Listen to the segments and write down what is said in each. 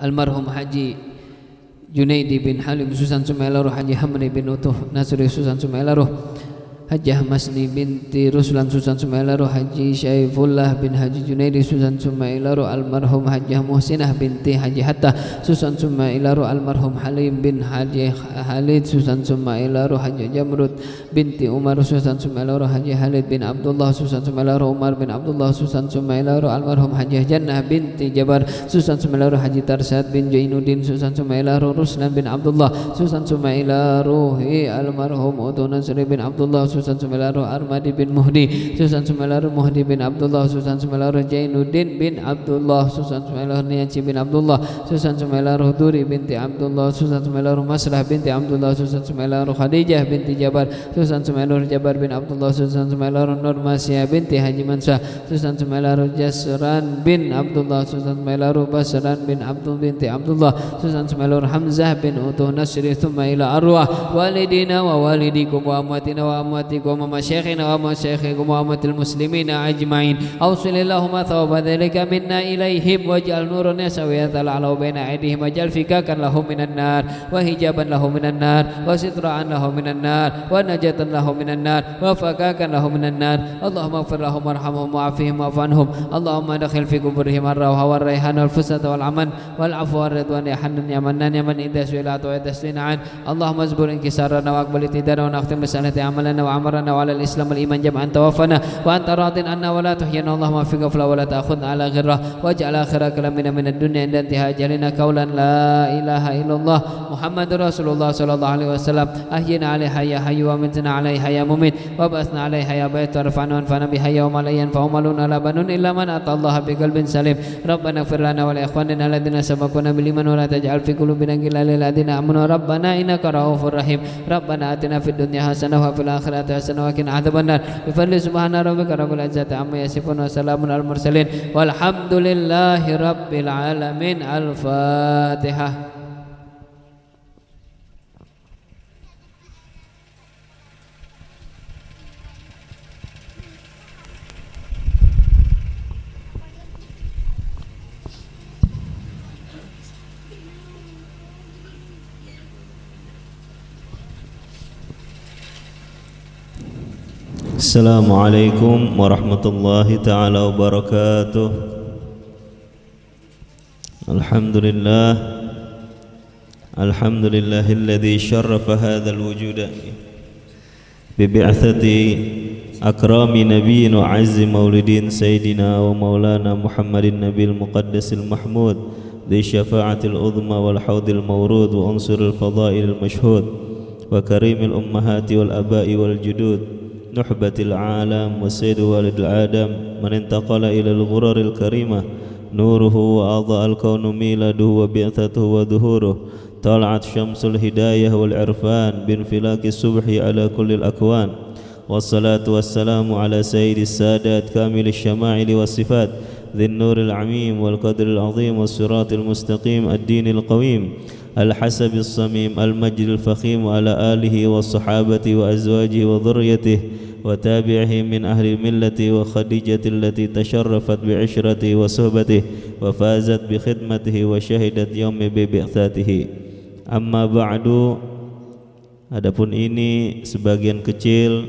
almarhum Haji Junaidi bin Halim Susan Sumelaruh Haji Hamri bin Utuh Nasri Susan Sumelaruh Hajah Masni binti Ruslan Susan Sumailaru Haji Syaifullah bin Haji Junaidi Susan Sumailaru almarhum Hajah Muhsinah binti Haji Hatta Susan Sumailaru almarhum Halim bin Haji Halid Susan Sumailaru Haji Jamrud binti Umar Susan Sumailaru Haji Halid bin Abdullah Susan Sumailaru Umar bin Abdullah Susan Sumailaru almarhum Haji Jannah binti Jabar Susan Sumailaru Haji Tarsad bin Jainuddin Susan Sumailaru Ruslan bin Abdullah Susan Sumailaru almarhum Utun Nasri bin Abdullah Susan Susan Sumelaru Armadi bin Muhdi Susan Sumelaru Muhdi bin Abdullah Susan Sumelaru Jainuddin bin Abdullah Susan Sumelaru Niyaci bin Abdullah Susan Sumelaru Duri binti Abdullah Susan Sumelaru Maslah binti Abdullah Susan Sumelaru Khadijah binti Jabar Susan Sumelaru Jabar bin Abdullah Susan Sumelaru Nur Masya binti Haji Mansyah, Susan Sumelaru Jasran bin Abdullah Susan Sumelaru Basran bin Abdul binti Abdullah Susan Sumelaru Hamzah bin Utuh Nasri Walidina wa أرواح والدينا ووالديكم wa وأموات ومماتكم ومشايخنا ومشايخكم وأمة المسلمين أجمعين أوصل اللهم ثواب ذلك منا إليهم واجعل نورنا سوية العلو بين أيديهم واجعل فكاكا لهم من النار وحجابا لهم من النار وسترا لهم من النار ونجاة لهم من النار وفكاكا لهم من النار اللهم اغفر لهم وارحمهم وعافهم واعف عنهم اللهم ادخل في قبورهم الروح والريحان والفسة والعمل والعفو والرضوان يا حنان يا منان يا من إذا سئل أعطى وإذا استنعان اللهم اجبر انكسارنا واقبل اتدارنا ونختم بسنة عملنا وعملنا أمرنا وعلى الإسلام والإيمان جمعا توفنا وأنت راض عنا ولا تحينا اللهم في غفلة ولا تأخذنا على غرة واجعل آخر كلامنا من الدنيا عند انتهاء أجلنا قولا لا إله إلا الله محمد رسول الله صلى الله عليه وسلم أحينا عليه حيا حي وأمتنا عليه حيا مميت وابعثنا عليه حيا بيت ورفعنا وانفعنا بها يوم لا ينفع مال ولا بنون إلا من أتى الله بقلب سليم ربنا اغفر لنا ولإخواننا الذين سبقونا بالإيمان ولا تجعل في قلوبنا غلا للذين آمنوا ربنا إنك رؤوف رحيم ربنا آتنا في الدنيا حسنة وفي الآخرة salatu wassalamu alaikin adzaban nar bi fadli subhana rabbika rabbil izzati amma yasifun wa salamun al mursalin walhamdulillahi rabbil alamin al fatihah السلام عليكم ورحمة الله تعالى وبركاته الحمد لله الحمد لله الذي شرف هذا الوجود ببعثة أكرام نبي وعز مولدين سيدنا ومولانا محمد النبي المقدس المحمود ذي الشفاعة العظمى والحوض المورود وأنصر الفضائل المشهود وكريم الأمهات والأباء والجدود نحبة العالم وسيد والد الآدم من انتقل إلى الغرر الكريمة نوره وأضاء الكون ميلاده وبعثته وظهوره طلعت شمس الهداية والعرفان بانفلاك الصبح على كل الأكوان والصلاة والسلام على سيد السادات كامل الشماعل والصفات ذي النور العميم والقدر العظيم والصراط المستقيم الدين القويم الحسب الصميم المجد الفخيم على آله والصحابة وأزواجه وذريته وتابعه من أهل الملة وخديجة التي تشرفت بعشرته وصحبته وفازت بخدمته وشهدت يوم ببعثاته أما بعد Adapun ini sebagian kecil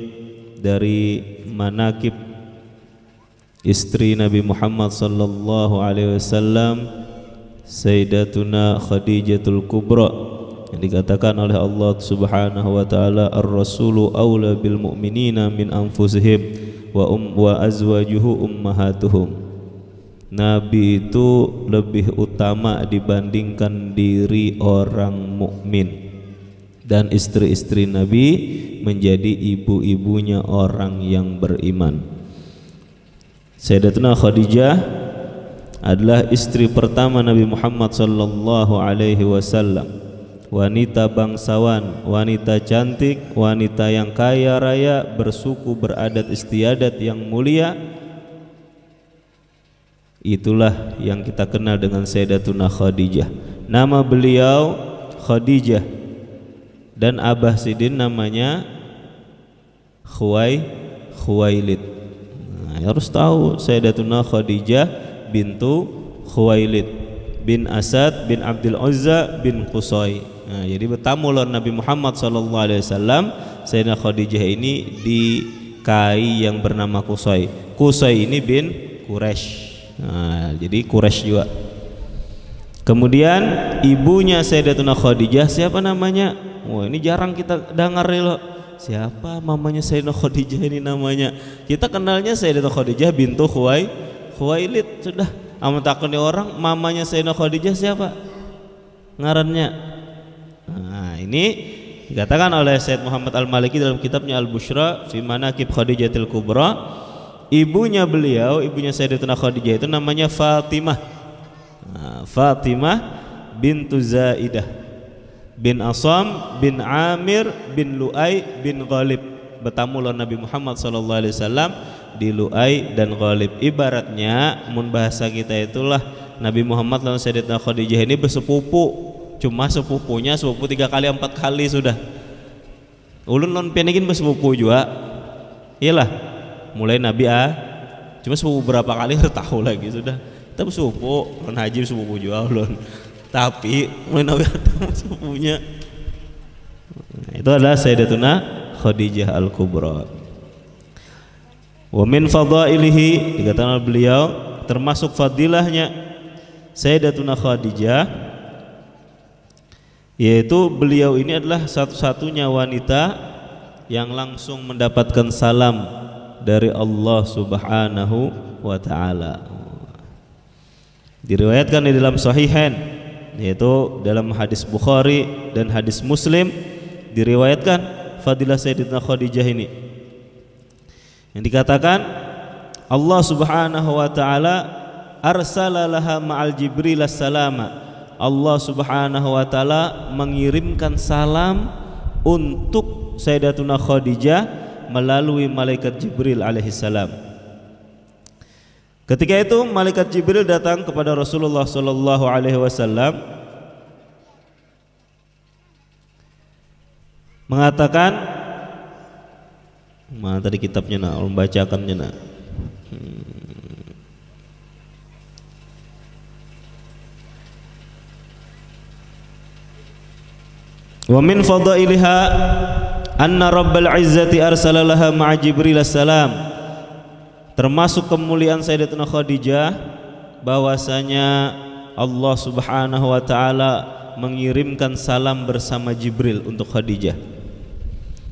dari manakib istri Nabi Muhammad sallallahu alaihi wasallam Sayyidatuna Khadijatul Kubra yang dikatakan oleh Allah Subhanahu wa taala ar-rasulu aula bil mu'minina min anfusihim wa um wa azwajuhu ummahatuhum Nabi itu lebih utama dibandingkan diri orang mukmin dan istri-istri Nabi menjadi ibu-ibunya orang yang beriman Sayyidatuna Khadijah adalah istri pertama Nabi Muhammad sallallahu alaihi wasallam. Wanita bangsawan, wanita cantik, wanita yang kaya raya, bersuku beradat istiadat yang mulia. Itulah yang kita kenal dengan Sayyidatuna Khadijah. Nama beliau Khadijah dan Abah Sidin namanya Khuwai Khuwailid. Nah, harus tahu Sayyidatuna Khadijah bintu Khuwailid bin Asad bin Abdul Uzza bin Qusay. Nah, jadi bertamu oleh Nabi Muhammad sallallahu alaihi wasallam Sayyidah Khadijah ini di kai yang bernama Qusay. Qusay ini bin Quraisy. Nah, jadi Quraisy juga. Kemudian ibunya Sayyidatuna Khadijah siapa namanya? Wah, ini jarang kita dengar nih loh. Siapa mamanya Sayyidah Khadijah ini namanya? Kita kenalnya Sayyidatuna Khadijah bintu Khuwailid Khuwailid sudah amat takoni orang mamanya Sayyidah Khadijah siapa ngarannya nah ini dikatakan oleh Said Muhammad Al-Maliki dalam kitabnya Al-Bushra fi Manaqib Khadijatil Kubra ibunya beliau ibunya Sayyidatuna Khadijah itu namanya Fatimah nah, Fatimah bintu Zaidah bin Asam bin Amir bin Lu'ay bin Ghalib bertamu Nabi Muhammad sallallahu alaihi wasallam di Lu'ai dan Ghalib ibaratnya mun bahasa kita itulah Nabi Muhammad lawan Sayyidina Khadijah ini bersepupu cuma sepupunya sepupu tiga kali empat kali sudah ulun non pianikin bersepupu juga iyalah mulai Nabi A cuma sepupu berapa kali tahu lagi sudah tapi sepupu non haji sepupu juga ulun tapi mulai Nabi Adam sepupunya nah, itu adalah Sayyidatuna Khadijah Al-Kubra Wa min fadailihi dikatakan beliau termasuk fadilahnya Sayyidatuna Khadijah yaitu beliau ini adalah satu-satunya wanita yang langsung mendapatkan salam dari Allah Subhanahu wa taala. Diriwayatkan di dalam sahihan yaitu dalam hadis Bukhari dan hadis Muslim diriwayatkan fadilah Sayyidatina Khadijah ini yang dikatakan Allah Subhanahu wa taala arsalalaha ma'al jibril salama. Allah Subhanahu wa taala mengirimkan salam untuk Sayyidatuna Khadijah melalui malaikat Jibril alaihi salam. Ketika itu malaikat Jibril datang kepada Rasulullah sallallahu alaihi wasallam mengatakan Mana tadi kitabnya nak, ulun bacakannya nak. Hmm. Wa min fadailiha anna rabbal izzati arsala laha ma'a Jibril salam. Termasuk kemuliaan Sayyidatuna Khadijah bahwasanya Allah Subhanahu wa taala mengirimkan salam bersama Jibril untuk Khadijah.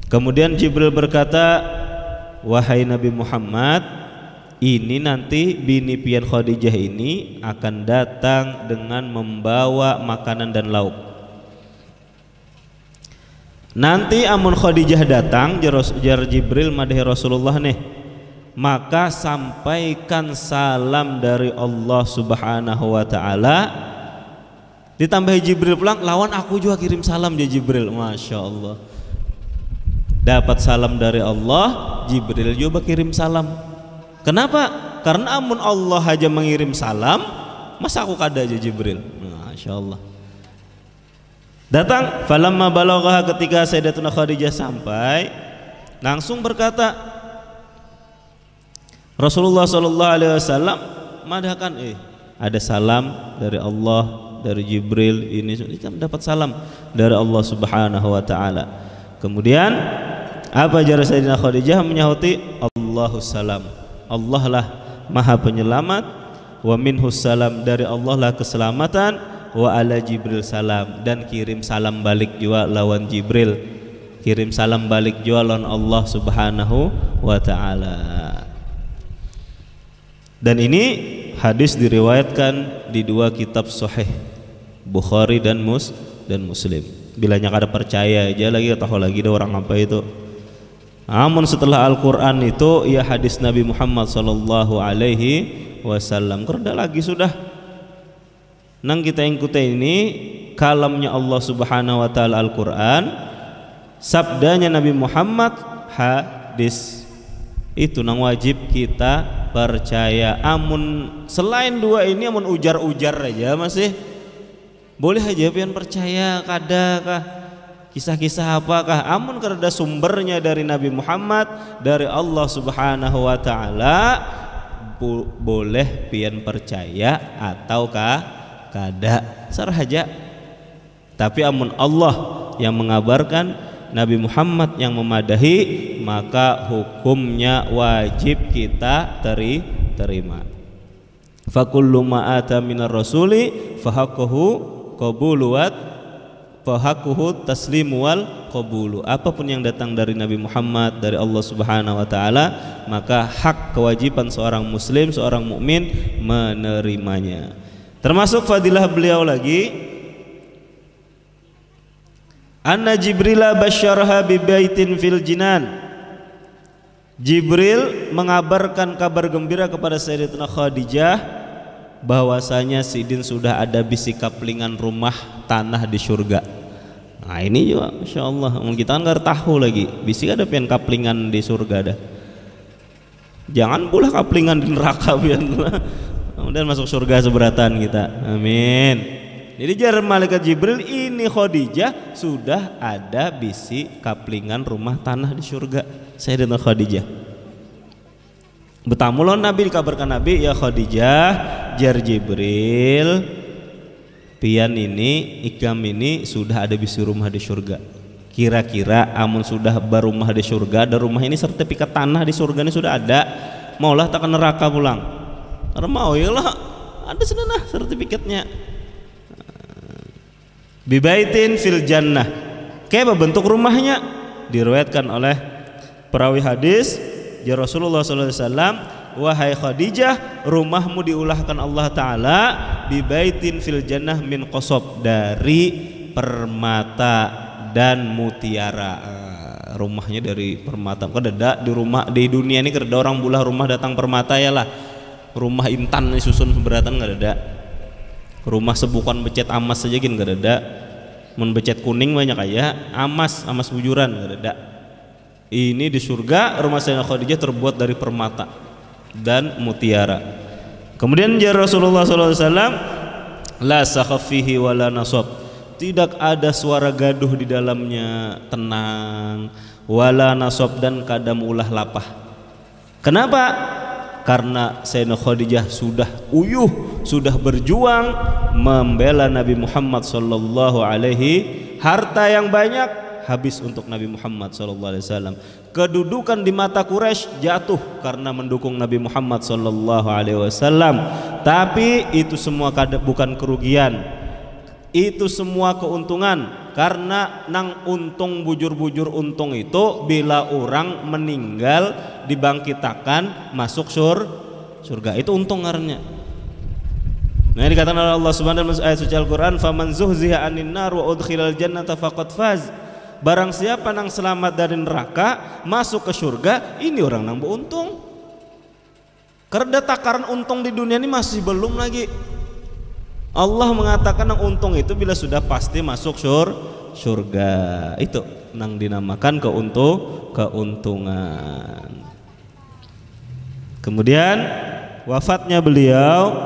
Kemudian Jibril berkata, "Wahai Nabi Muhammad, ini nanti bini pian Khadijah ini akan datang dengan membawa makanan dan lauk. Nanti amun Khadijah datang jar Jibril madahi Rasulullah nih. Maka sampaikan salam dari Allah Subhanahu wa taala. Ditambah Jibril pulang lawan aku juga kirim salam ya Jibril. Masya Allah Dapat salam dari Allah, Jibril juga kirim salam. Kenapa? Karena amun Allah aja mengirim salam, masa aku kada aja Jibril? Masya Allah. Datang falamma balagha ketika Sayyidatuna Khadijah sampai langsung berkata Rasulullah sallallahu alaihi wasallam madahkan eh ada salam dari Allah dari Jibril ini kita mendapat salam dari Allah Subhanahu wa taala. Kemudian apa jawaban Sayyidina Khadijah menyahuti Allahus salam. Allah lah Maha penyelamat wa minhus salam dari Allah lah keselamatan wa ala Jibril salam dan kirim salam balik juga lawan Jibril. Kirim salam balik juga lawan Allah Subhanahu wa taala. Dan ini hadis diriwayatkan di dua kitab sahih Bukhari dan Mus dan Muslim bilanya kada percaya aja lagi tahu lagi ada orang apa itu namun setelah Al-Qur'an itu ya hadis Nabi Muhammad sallallahu alaihi wasallam. Kerda lagi sudah. Nang kita ingkut ini kalamnya Allah Subhanahu wa taala Al-Qur'an, sabdanya Nabi Muhammad hadis. Itu nang wajib kita percaya. Amun selain dua ini amun ujar-ujar aja masih boleh aja pian percaya kadakah Kisah-kisah apakah? Amun karena sumbernya dari Nabi Muhammad dari Allah Subhanahu wa taala boleh pian percaya ataukah kada sarhaja tapi amun Allah yang mengabarkan Nabi Muhammad yang memadahi maka hukumnya wajib kita teri terima fakullu ma'ata minar rasuli fahakuhu qabulu fahakuhu taslim wal qabulu. Apapun yang datang dari Nabi Muhammad dari Allah Subhanahu wa taala, maka hak kewajiban seorang muslim, seorang mukmin menerimanya. Termasuk fadilah beliau lagi Anna Jibrila basyarha bi baitin fil jinan. Jibril mengabarkan kabar gembira kepada Sayyidatina Khadijah bahwasanya sidin sudah ada bisikap lingan rumah tanah di surga nah ini juga Masya Allah kita kan nggak tahu lagi bisik ada pian kaplingan di surga ada jangan pula kaplingan di neraka pian kemudian masuk surga seberatan kita amin jadi jar malaikat Jibril ini Khadijah sudah ada bisik kaplingan rumah tanah di surga saya dengar Khadijah Betamu loh Nabi dikabarkan Nabi ya Khadijah jar Jibril pian ini ikam ini sudah ada bisu rumah di surga. Kira-kira amun sudah rumah di surga ada rumah ini sertifikat tanah di surga ini sudah ada maulah tak neraka pulang. Karena ya lah ada sudah sertifikatnya. Bibaitin fil jannah. Kayak bentuk rumahnya diriwayatkan oleh perawi hadis Ya Rasulullah SAW Wahai Khadijah, rumahmu diulahkan Allah Ta'ala Bibaitin fil jannah min kosob Dari permata dan mutiara eh, Rumahnya dari permata Kok ada di rumah di dunia ini ada orang bulah rumah datang permata ya lah Rumah intan ini susun seberatan gak ada Rumah sebukan becet amas saja gin gak ada Mun becet kuning banyak aja ya. Amas, amas bujuran gak ada ini di surga rumah Sayyidina Khadijah terbuat dari permata dan mutiara. Kemudian jar Rasulullah SAW, la sakhafihi la nasab. Tidak ada suara gaduh di dalamnya, tenang, wala nasab dan kadam ulah lapah. Kenapa? Karena Sayyidina Khadijah sudah uyuh, sudah berjuang membela Nabi Muhammad sallallahu alaihi harta yang banyak habis untuk Nabi Muhammad SAW. Kedudukan di mata Quraisy jatuh karena mendukung Nabi Muhammad SAW. Tapi itu semua bukan kerugian, itu semua keuntungan karena nang untung bujur-bujur untung itu bila orang meninggal dibangkitakan masuk sur surga itu untung ngarannya nah dikatakan oleh Allah Subhanahu wa taala ayat suci Al-Qur'an faman zuhziha 'anil nar wa udkhilal jannata faqad faz barang siapa nang selamat dari neraka masuk ke surga ini orang nang beruntung karena takaran untung di dunia ini masih belum lagi Allah mengatakan nang untung itu bila sudah pasti masuk sur surga itu nang dinamakan keuntung keuntungan kemudian wafatnya beliau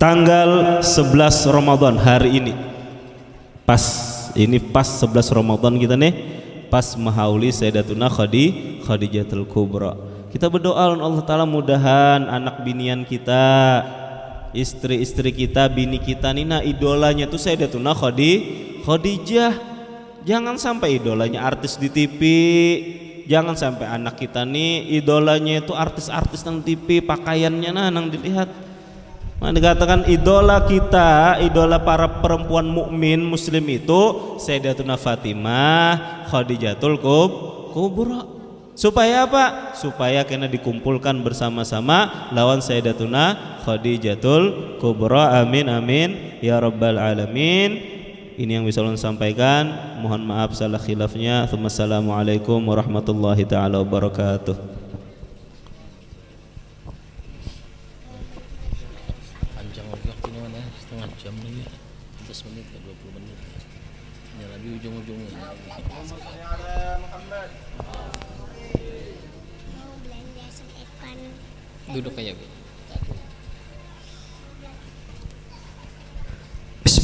tanggal 11 Ramadan hari ini pas ini pas 11 Ramadan kita nih pas mahauli Sayyidatuna Khadi Khadijatul Kubra kita berdoa Allah Ta'ala mudahan anak binian kita istri-istri kita bini kita nih nah idolanya tuh Sayyidatuna Khadi Khadijah jangan sampai idolanya artis di TV jangan sampai anak kita nih idolanya itu artis-artis nang TV pakaiannya nah nang dilihat Mengatakan nah, idola kita, idola para perempuan mukmin muslim itu Sayyidatuna Fatimah, Khadijatul Kub, Kubra. Supaya apa? Supaya kena dikumpulkan bersama-sama lawan Sayyidatuna Khadijatul Kubra. Amin amin ya rabbal alamin. Ini yang bisa ulun sampaikan. Mohon maaf salah khilafnya. Assalamualaikum warahmatullahi taala wabarakatuh.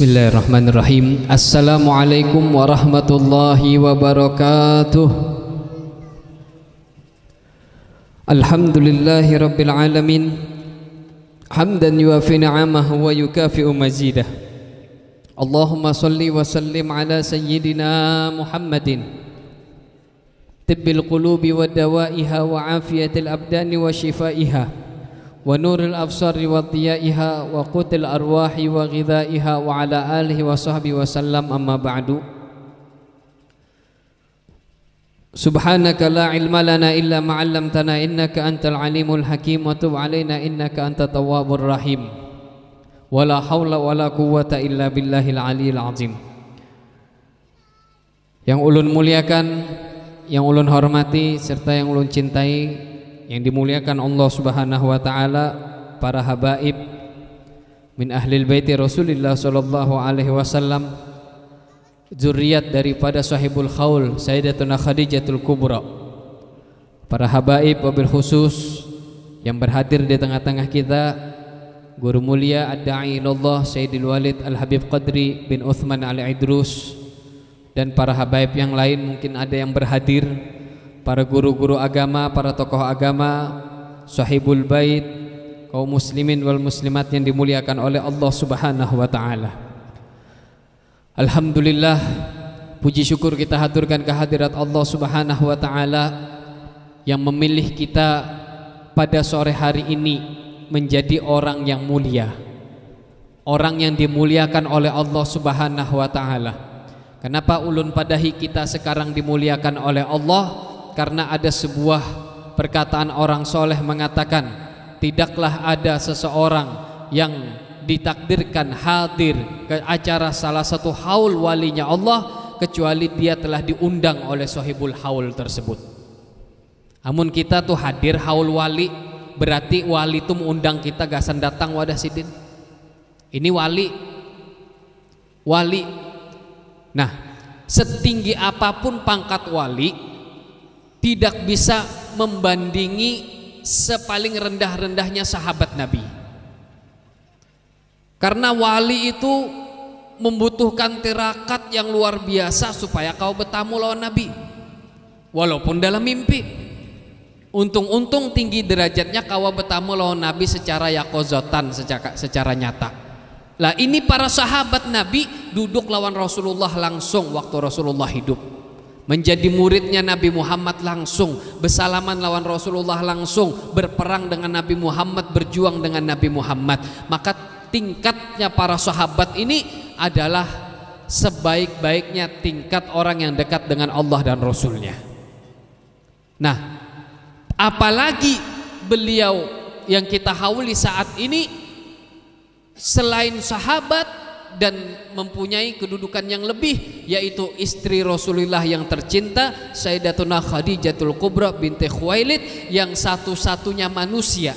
Bismillahirrahmanirrahim Assalamualaikum warahmatullahi wabarakatuh Alhamdulillahi rabbil alamin Hamdan yuafi ni'amah wa yukafi'u mazidah Allahumma salli wa sallim ala sayyidina Muhammadin Tibbil qulubi wa dawaiha wa afiyatil abdani wa shifaiha wa nuril afsari wa diyaiha wa qutil arwahi wa ghidaiha wa ala alihi wa sahbihi wa إلا amma ba'du Subhanaka la ilma lana illa ma'allamtana innaka antal alimul hakim wa tub alaina innaka anta tawwabur rahim Yang ulun muliakan, yang ulun hormati serta yang ulun cintai yang dimuliakan Allah Subhanahu wa taala, para habaib min ahlil baiti Rasulullah sallallahu alaihi wasallam, zuriat daripada sahibul khaul Sayyidatuna Khadijatul Kubra. Para habaib wabil khusus yang berhadir di tengah-tengah kita guru mulia ad-da'i Allah Sayyidil Walid Al-Habib Qadri bin Uthman Al-Idrus dan para habaib yang lain mungkin ada yang berhadir para guru-guru agama, para tokoh agama, sahibul bait, kaum muslimin wal muslimat yang dimuliakan oleh Allah Subhanahu wa taala. Alhamdulillah puji syukur kita haturkan kehadirat Allah Subhanahu wa taala yang memilih kita pada sore hari ini menjadi orang yang mulia. Orang yang dimuliakan oleh Allah Subhanahu wa taala. Kenapa ulun padahi kita sekarang dimuliakan oleh Allah? karena ada sebuah perkataan orang soleh mengatakan tidaklah ada seseorang yang ditakdirkan hadir ke acara salah satu haul walinya Allah kecuali dia telah diundang oleh sohibul haul tersebut. Namun kita tuh hadir haul wali berarti wali itu mengundang kita gasan datang wadah sidin. Ini wali wali. Nah, setinggi apapun pangkat wali tidak bisa membandingi sepaling rendah-rendahnya sahabat Nabi. Karena wali itu membutuhkan tirakat yang luar biasa supaya kau bertamu lawan Nabi. Walaupun dalam mimpi. Untung-untung tinggi derajatnya kau bertamu lawan Nabi secara yakozotan, secara, secara nyata. Lah ini para sahabat Nabi duduk lawan Rasulullah langsung waktu Rasulullah hidup menjadi muridnya Nabi Muhammad langsung, bersalaman lawan Rasulullah langsung, berperang dengan Nabi Muhammad, berjuang dengan Nabi Muhammad. Maka tingkatnya para sahabat ini adalah sebaik-baiknya tingkat orang yang dekat dengan Allah dan Rasulnya. Nah, apalagi beliau yang kita hauli saat ini selain sahabat dan mempunyai kedudukan yang lebih yaitu istri Rasulullah yang tercinta Sayyidatuna Khadijatul Kubra binti Khuwailid yang satu-satunya manusia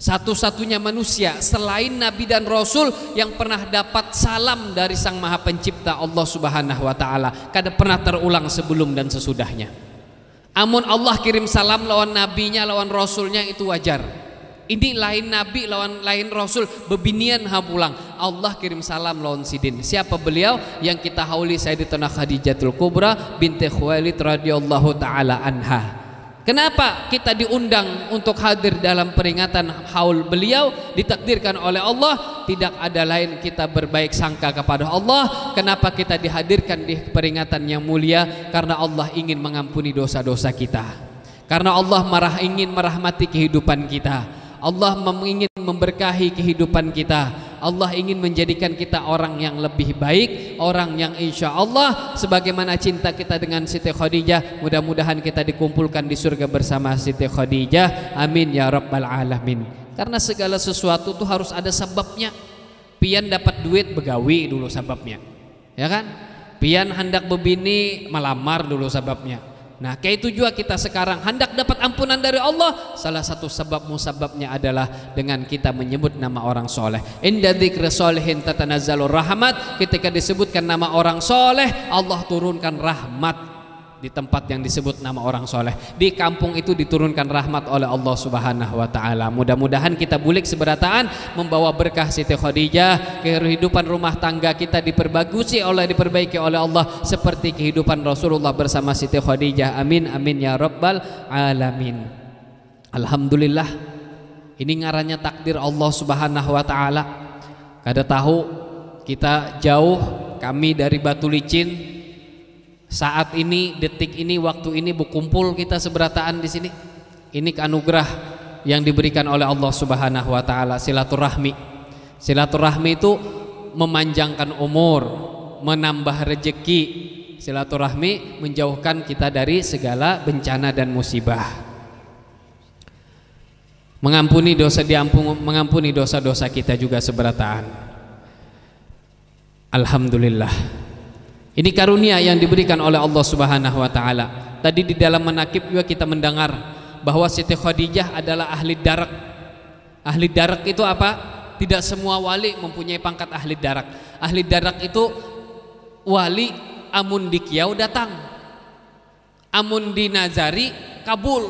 satu-satunya manusia selain nabi dan rasul yang pernah dapat salam dari sang maha pencipta Allah Subhanahu wa taala kada pernah terulang sebelum dan sesudahnya. Amun Allah kirim salam lawan nabinya lawan rasulnya itu wajar. Ini lain nabi lawan lain rasul bebinian pulang. Allah kirim salam lawan sidin. Siapa beliau yang kita hauli Sayyidatuna Khadijatul Kubra binti Khuwailid radhiyallahu taala anha. Kenapa kita diundang untuk hadir dalam peringatan haul beliau ditakdirkan oleh Allah tidak ada lain kita berbaik sangka kepada Allah kenapa kita dihadirkan di peringatan yang mulia karena Allah ingin mengampuni dosa-dosa kita karena Allah marah ingin merahmati kehidupan kita Allah ingin memberkahi kehidupan kita. Allah ingin menjadikan kita orang yang lebih baik, orang yang insya Allah sebagaimana cinta kita dengan Siti Khadijah. Mudah-mudahan kita dikumpulkan di surga bersama Siti Khadijah. Amin ya Rabbal Alamin. Karena segala sesuatu itu harus ada sebabnya. Pian dapat duit begawi dulu sebabnya. Ya kan? Pian hendak bebini melamar dulu sebabnya Nah, kayak itu juga kita sekarang hendak dapat ampunan dari Allah. Salah satu sebab musababnya adalah dengan kita menyebut nama orang soleh. Indah dzikri solihin tatanazzalu rahmat. Ketika disebutkan nama orang soleh, Allah turunkan rahmat di tempat yang disebut nama orang soleh di kampung itu diturunkan rahmat oleh Allah subhanahu wa ta'ala mudah-mudahan kita bulik seberataan membawa berkah Siti Khadijah kehidupan rumah tangga kita diperbagusi oleh diperbaiki oleh Allah seperti kehidupan Rasulullah bersama Siti Khadijah amin amin ya rabbal alamin Alhamdulillah ini ngarannya takdir Allah subhanahu wa ta'ala kada tahu kita jauh kami dari batu licin saat ini, detik ini, waktu ini berkumpul kita seberataan di sini. Ini anugerah yang diberikan oleh Allah Subhanahu wa taala silaturahmi. Silaturahmi itu memanjangkan umur, menambah rejeki. Silaturahmi menjauhkan kita dari segala bencana dan musibah. Mengampuni dosa diampun mengampuni dosa-dosa kita juga seberataan. Alhamdulillah. Ini karunia yang diberikan oleh Allah Subhanahu wa taala. Tadi di dalam menakib juga kita mendengar bahwa Siti Khadijah adalah ahli darak. Ahli darak itu apa? Tidak semua wali mempunyai pangkat ahli darak. Ahli darak itu wali amun di kiau datang. Amun di nazari kabul.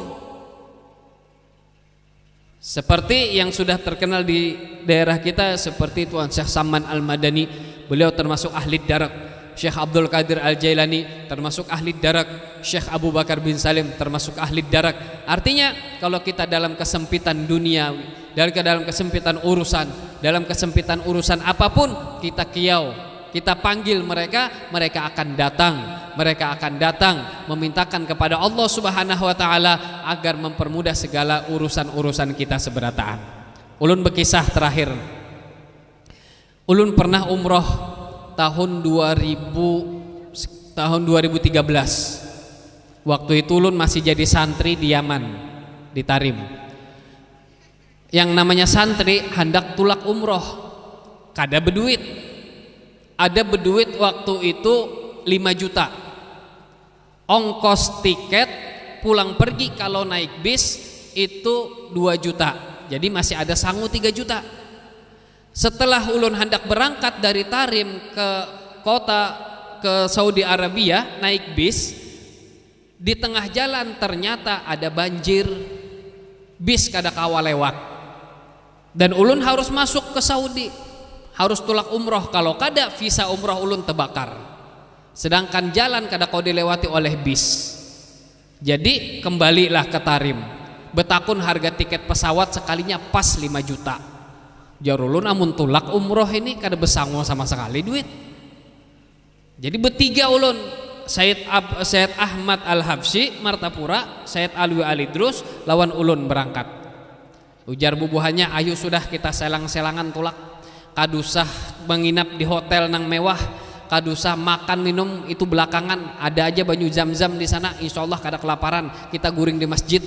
Seperti yang sudah terkenal di daerah kita seperti Tuan Syekh Saman Al-Madani, beliau termasuk ahli darak Syekh Abdul Qadir Al-Jailani termasuk ahli darak, Syekh Abu Bakar bin Salim termasuk ahli darak. Artinya kalau kita dalam kesempitan dunia, dari ke dalam kesempitan urusan, dalam kesempitan urusan apapun kita kiau, kita panggil mereka, mereka akan datang. Mereka akan datang memintakan kepada Allah Subhanahu wa taala agar mempermudah segala urusan-urusan kita seberataan. Ulun berkisah terakhir. Ulun pernah umroh tahun 2000 tahun 2013. Waktu itu Ulun masih jadi santri di Yaman, di Tarim. Yang namanya santri hendak tulak umroh, kada beduit, Ada beduit waktu itu 5 juta. Ongkos tiket pulang pergi kalau naik bis itu 2 juta. Jadi masih ada sangu 3 juta setelah ulun hendak berangkat dari Tarim ke kota ke Saudi Arabia naik bis, di tengah jalan ternyata ada banjir. Bis kada kawa lewat. Dan ulun harus masuk ke Saudi. Harus tulak umroh kalau kada visa umroh ulun terbakar. Sedangkan jalan kada kau dilewati oleh bis. Jadi kembalilah ke Tarim. Betakun harga tiket pesawat sekalinya pas 5 juta jarulun amun tulak umroh ini kada besangwa sama sekali duit jadi bertiga ulun Said, Ab, Said Ahmad Al Habsyi Martapura Said Alwi Alidrus lawan ulun berangkat ujar bubuhannya ayo sudah kita selang-selangan tulak kadusah menginap di hotel nang mewah kadusah makan minum itu belakangan ada aja banyu zam-zam di sana insyaallah kada kelaparan kita guring di masjid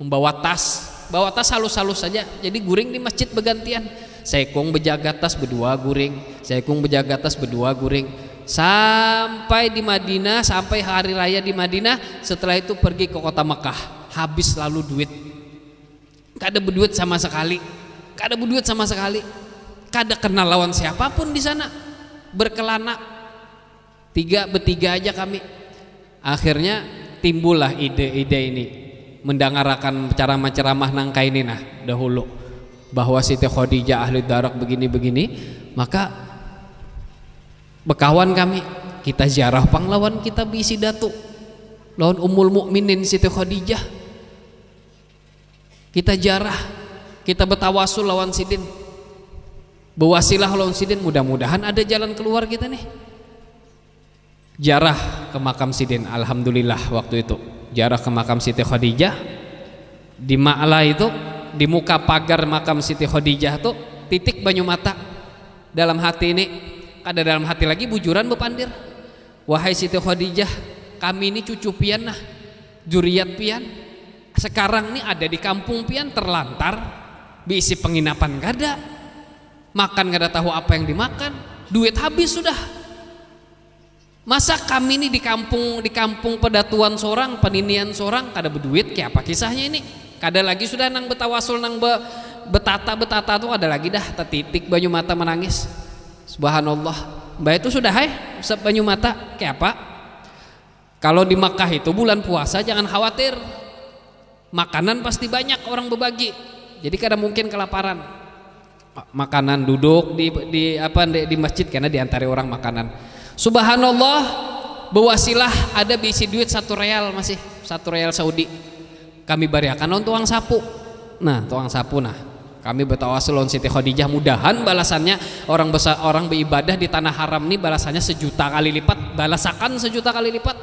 membawa tas bawa tas halus-halus saja jadi guring di masjid bergantian sekung bejaga tas berdua guring sekung bejaga tas berdua guring sampai di Madinah sampai hari raya di Madinah setelah itu pergi ke kota Mekah habis lalu duit kada berduit sama sekali kada berduit sama sekali kada kenal lawan siapapun di sana berkelana tiga bertiga aja kami akhirnya timbullah ide-ide ini mendengarkan cara menceramah nangka ini nah dahulu bahwa Siti Khadijah ahli darak begini-begini maka bekawan kami kita ziarah panglawan kita bisi datu lawan umul mukminin Siti Khadijah kita jarah kita bertawasul lawan sidin bewasilah lawan sidin mudah-mudahan ada jalan keluar kita nih jarah ke makam sidin alhamdulillah waktu itu jarak ke makam Siti Khadijah di Ma'la itu di muka pagar makam Siti Khadijah tuh titik banyu mata dalam hati ini ada dalam hati lagi bujuran bu pandir wahai Siti Khadijah kami ini cucu pian nah juriat pian sekarang ini ada di kampung pian terlantar diisi penginapan gak ada makan gak tahu apa yang dimakan duit habis sudah Masa kami ini di kampung di kampung pedatuan seorang, peninian seorang, kada berduit, kayak apa kisahnya ini? Kada lagi sudah nang betawasul nang be, betata betata tuh ada lagi dah, tetitik banyu mata menangis. Subhanallah. Mbak itu sudah hai, banyu mata, kayak apa? Kalau di Makkah itu bulan puasa jangan khawatir. Makanan pasti banyak orang berbagi. Jadi kada mungkin kelaparan. Makanan duduk di di apa di, di masjid karena diantari orang makanan Subhanallah bewasilah ada bisi duit satu real masih satu real Saudi. Kami bariakan non tuang sapu. Nah tuang sapu nah kami bertawasul on Siti Khadijah mudahan balasannya orang besar orang beribadah di tanah haram ini balasannya sejuta kali lipat balasakan sejuta kali lipat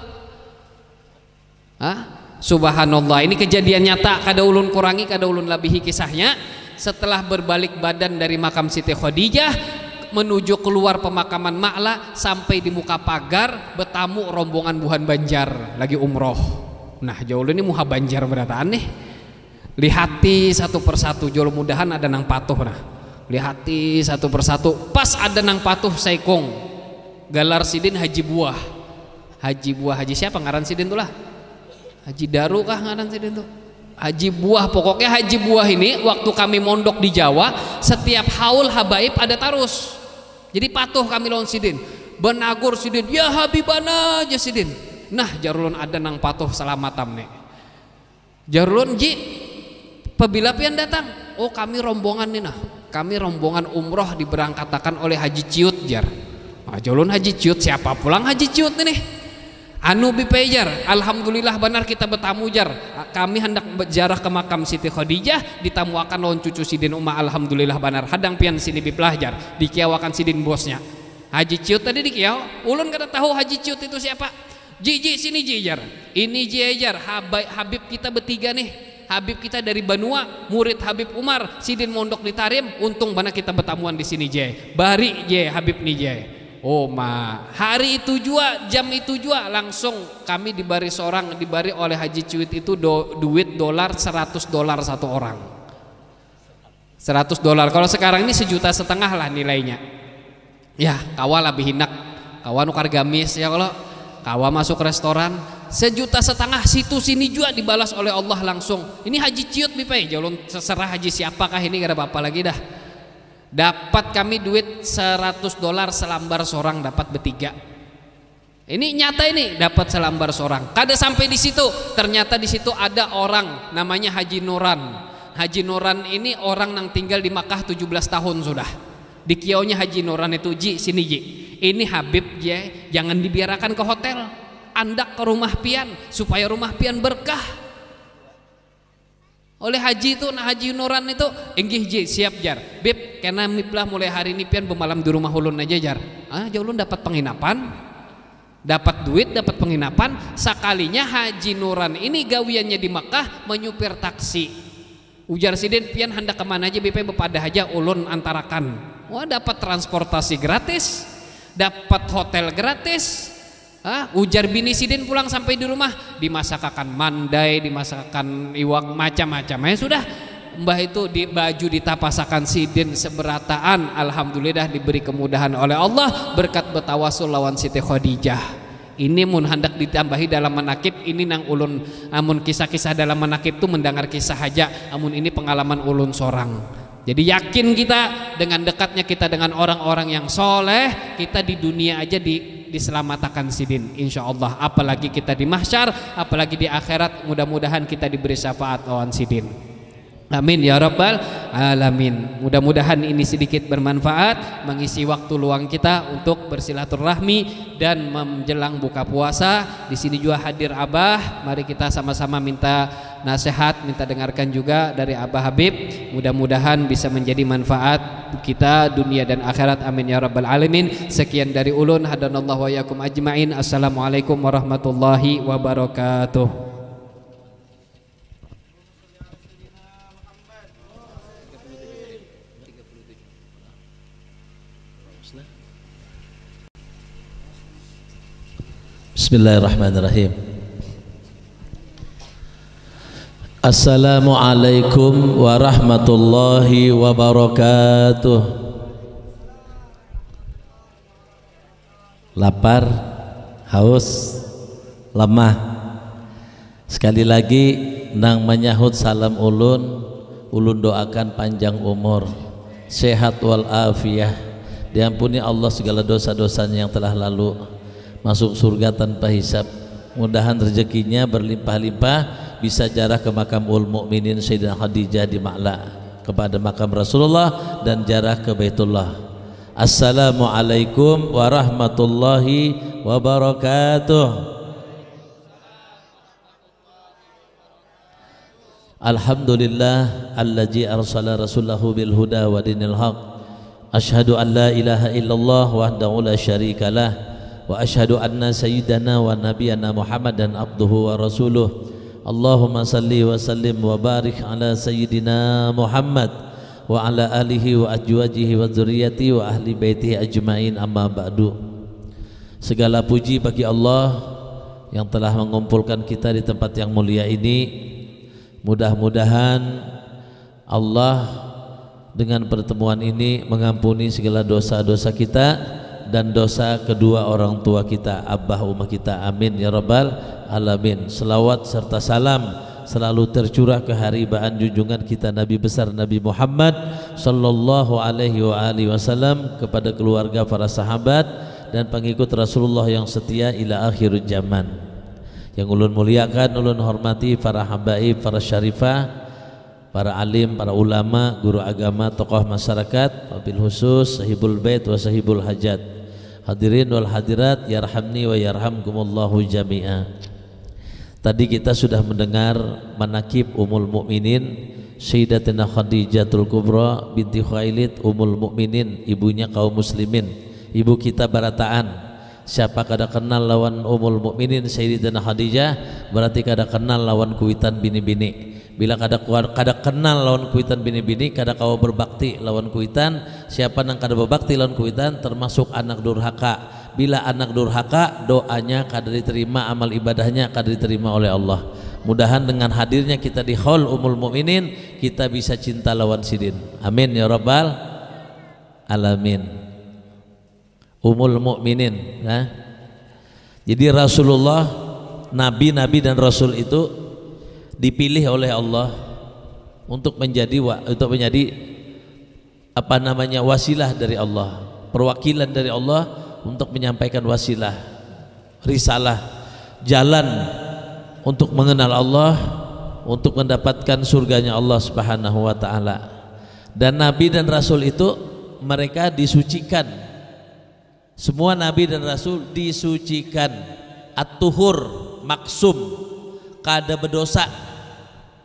Hah? subhanallah ini kejadian nyata kada ulun kurangi kada ulun labihi kisahnya setelah berbalik badan dari makam Siti Khadijah menuju keluar pemakaman Ma'la sampai di muka pagar bertamu rombongan Buhan Banjar lagi umroh. Nah, jauh ini muha Banjar berat aneh. Lihati satu persatu jauh mudahan ada nang patuh nah. Lihati satu persatu pas ada nang patuh saikong. Galar Sidin Haji Buah. Haji Buah Haji siapa ngaran Sidin tuh lah? Haji Daru kah ngaran Sidin tuh? Haji Buah pokoknya Haji Buah ini waktu kami mondok di Jawa setiap haul habaib ada tarus jadi patuh kami lawan sidin. Benagur sidin, ya habibana aja ya sidin. Nah jarulun ada nang patuh selamatam nih. Jarulun ji, pebila pian datang. Oh kami rombongan nih nah. Kami rombongan umroh diberangkatakan oleh Haji Ciut jar. Nah, jarulun Haji Ciut siapa pulang Haji Ciut nih nih. Anu bipejar, alhamdulillah benar kita bertamujar. Kami hendak berjarah ke makam Siti Khadijah, ditamuakan lawan cucu Sidin Umar, alhamdulillah benar. Hadang pian sini bipelajar, dikiawakan Sidin bosnya. Haji Ciut tadi dikiau, ulun kada tahu Haji Ciut itu siapa. Jiji sini jijar, ini jijar, Habib kita bertiga nih. Habib kita dari Banua, murid Habib Umar, Sidin mondok di untung benar kita bertamuan di sini Jai. Bari Jai Habib nih Jai. Oh Oma. Hari itu juga, jam itu juga langsung kami dibari seorang, dibari oleh Haji Cuit itu do, duit dolar 100 dolar satu orang. 100 dolar. Kalau sekarang ini sejuta setengah lah nilainya. Ya, kawa lebih hinak. Kawa nukar gamis ya kalau kawa masuk restoran sejuta setengah situ sini juga dibalas oleh Allah langsung. Ini Haji Ciut bipai, jalan seserah Haji siapakah ini gak ada apa-apa lagi dah dapat kami duit 100 dolar selambar seorang dapat bertiga ini nyata ini dapat selambar seorang kada sampai di situ ternyata di situ ada orang namanya Haji Nuran Haji Nuran ini orang yang tinggal di Makkah 17 tahun sudah di kionya Haji Nuran itu ji sini ji ini Habib ya jangan dibiarkan ke hotel anda ke rumah pian supaya rumah pian berkah oleh haji itu nah haji nuran itu enggih ji siap jar. Bib karena miplah mulai hari ini pian bermalam di rumah ulun aja jar. Ah jauh ulun dapat penginapan, dapat duit, dapat penginapan. Sekalinya haji nuran ini gawiannya di Mekah menyupir taksi. Ujar Sidin pian hendak kemana aja BP bepada aja ulun antarakan. Wah dapat transportasi gratis, dapat hotel gratis, Hah? Ujar bini Sidin pulang sampai di rumah dimasakkan mandai, dimasakkan iwak macam-macam. Ya sudah, Mbah itu di baju ditapasakan Sidin seberataan. Alhamdulillah diberi kemudahan oleh Allah berkat betawasul lawan Siti Khadijah. Ini mun hendak ditambahi dalam manakib ini nang ulun amun kisah-kisah dalam manakib itu mendengar kisah aja amun ini pengalaman ulun seorang. Jadi yakin kita dengan dekatnya kita dengan orang-orang yang soleh kita di dunia aja di diselamatkan sidin insya Allah apalagi kita di mahsyar apalagi di akhirat mudah-mudahan kita diberi syafaat lawan sidin Amin ya rabbal alamin. Mudah-mudahan ini sedikit bermanfaat mengisi waktu luang kita untuk bersilaturahmi dan menjelang buka puasa. Di sini juga hadir Abah. Mari kita sama-sama minta nasihat, minta dengarkan juga dari Abah Habib. Mudah-mudahan bisa menjadi manfaat kita dunia dan akhirat. Amin ya rabbal alamin. Sekian dari ulun hadanallahu wa yakum ajmain. Assalamualaikum warahmatullahi wabarakatuh. Bismillahirrahmanirrahim. Assalamualaikum warahmatullahi wabarakatuh. Lapar, haus, lemah. Sekali lagi nang menyahut salam ulun, ulun doakan panjang umur, sehat wal afiyah. Diampuni Allah segala dosa-dosanya yang telah lalu masuk surga tanpa hisap mudahan rezekinya berlimpah-limpah bisa jarah ke makam ul mukminin Sayyidina Khadijah di Ma'la kepada makam Rasulullah dan jarah ke Baitullah Assalamualaikum warahmatullahi wabarakatuh Alhamdulillah allazi arsala rasulahu bil huda wa dinil haq Ashhadu an la ilaha illallah wahdahu la syarikalah wa أن anna sayyidana wa nabiyana ورسوله abduhu wa rasuluh Allahumma salli wa sallim wa barik ala sayyidina Muhammad wa ala alihi wa Segala puji bagi Allah yang telah mengumpulkan kita di tempat yang mulia ini Mudah-mudahan Allah dengan pertemuan ini mengampuni segala dosa-dosa kita dan dosa kedua orang tua kita Abah umma kita Amin Ya Rabbal Alamin Selawat serta salam selalu tercurah keharibaan junjungan kita Nabi besar Nabi Muhammad sallallahu alaihi wa alihi wasallam kepada keluarga para sahabat dan pengikut Rasulullah yang setia ila akhir zaman. Yang ulun muliakan, ulun hormati para habaib, para syarifah, para alim, para ulama, guru agama, tokoh masyarakat, wabil khusus, sahibul bait wa sahibul hajat. Hadirin wal hadirat yarhamni wa yarhamkumullahu jami'a. Tadi kita sudah mendengar manakib umul Mukminin Sayyidatina Khadijatul Kubra binti Khailid umul Mukminin, ibunya kaum muslimin, ibu kita barataan. Siapa kada kenal lawan umul Mukminin Sayyidatina Khadijah, berarti kada kenal lawan kuitan bini-bini bila kada kada kenal lawan kuitan bini-bini kada kau berbakti lawan kuitan siapa nang kada berbakti lawan kuitan termasuk anak durhaka bila anak durhaka doanya kada diterima amal ibadahnya kada diterima oleh Allah mudahan dengan hadirnya kita di hall umul muminin, kita bisa cinta lawan sidin amin ya rabbal alamin umul muminin. ya jadi Rasulullah nabi-nabi dan rasul itu dipilih oleh Allah untuk menjadi untuk menjadi apa namanya wasilah dari Allah, perwakilan dari Allah untuk menyampaikan wasilah, risalah, jalan untuk mengenal Allah, untuk mendapatkan surganya Allah Subhanahu wa taala. Dan nabi dan rasul itu mereka disucikan. Semua nabi dan rasul disucikan. At-tuhur maksum kada berdosa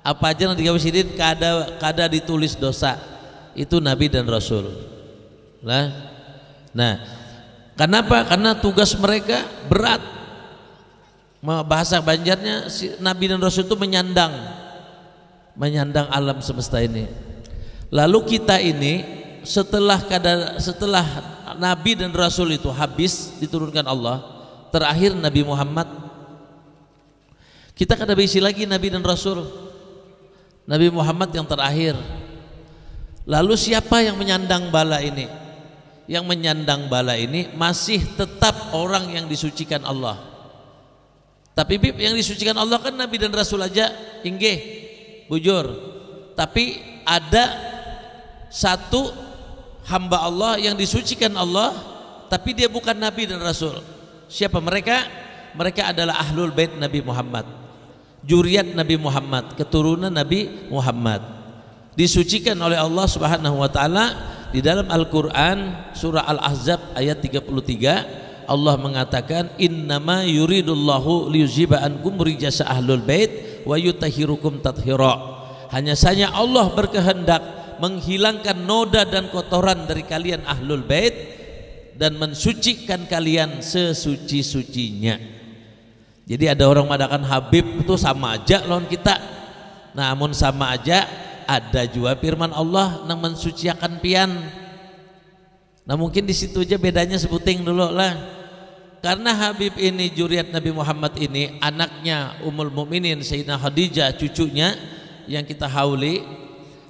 apa aja yang sidin kada kada ditulis dosa itu nabi dan rasul lah nah kenapa karena tugas mereka berat bahasa banjarnya si nabi dan rasul itu menyandang menyandang alam semesta ini lalu kita ini setelah kada setelah nabi dan rasul itu habis diturunkan Allah terakhir Nabi Muhammad kita kan ada isi lagi Nabi dan Rasul. Nabi Muhammad yang terakhir. Lalu siapa yang menyandang bala ini? Yang menyandang bala ini masih tetap orang yang disucikan Allah. Tapi bib yang disucikan Allah kan Nabi dan Rasul aja inggih bujur. Tapi ada satu hamba Allah yang disucikan Allah tapi dia bukan Nabi dan Rasul. Siapa mereka? Mereka adalah ahlul bait Nabi Muhammad juriat Nabi Muhammad, keturunan Nabi Muhammad. Disucikan oleh Allah Subhanahu wa taala di dalam Al-Qur'an surah Al-Ahzab ayat 33 Allah mengatakan innama yuridullahu liyuziba ankum rijasa ahlul bait wa yutahhirukum tathira. Hanya saja Allah berkehendak menghilangkan noda dan kotoran dari kalian ahlul bait dan mensucikan kalian sesuci-sucinya. Jadi ada orang madakan Habib itu sama aja lawan kita. Namun sama aja ada juga firman Allah yang mensuciakan pian. Nah mungkin di situ aja bedanya sebuting dulu lah. Karena Habib ini juriat Nabi Muhammad ini anaknya Ummul Mukminin Sayyidina Khadijah cucunya yang kita hauli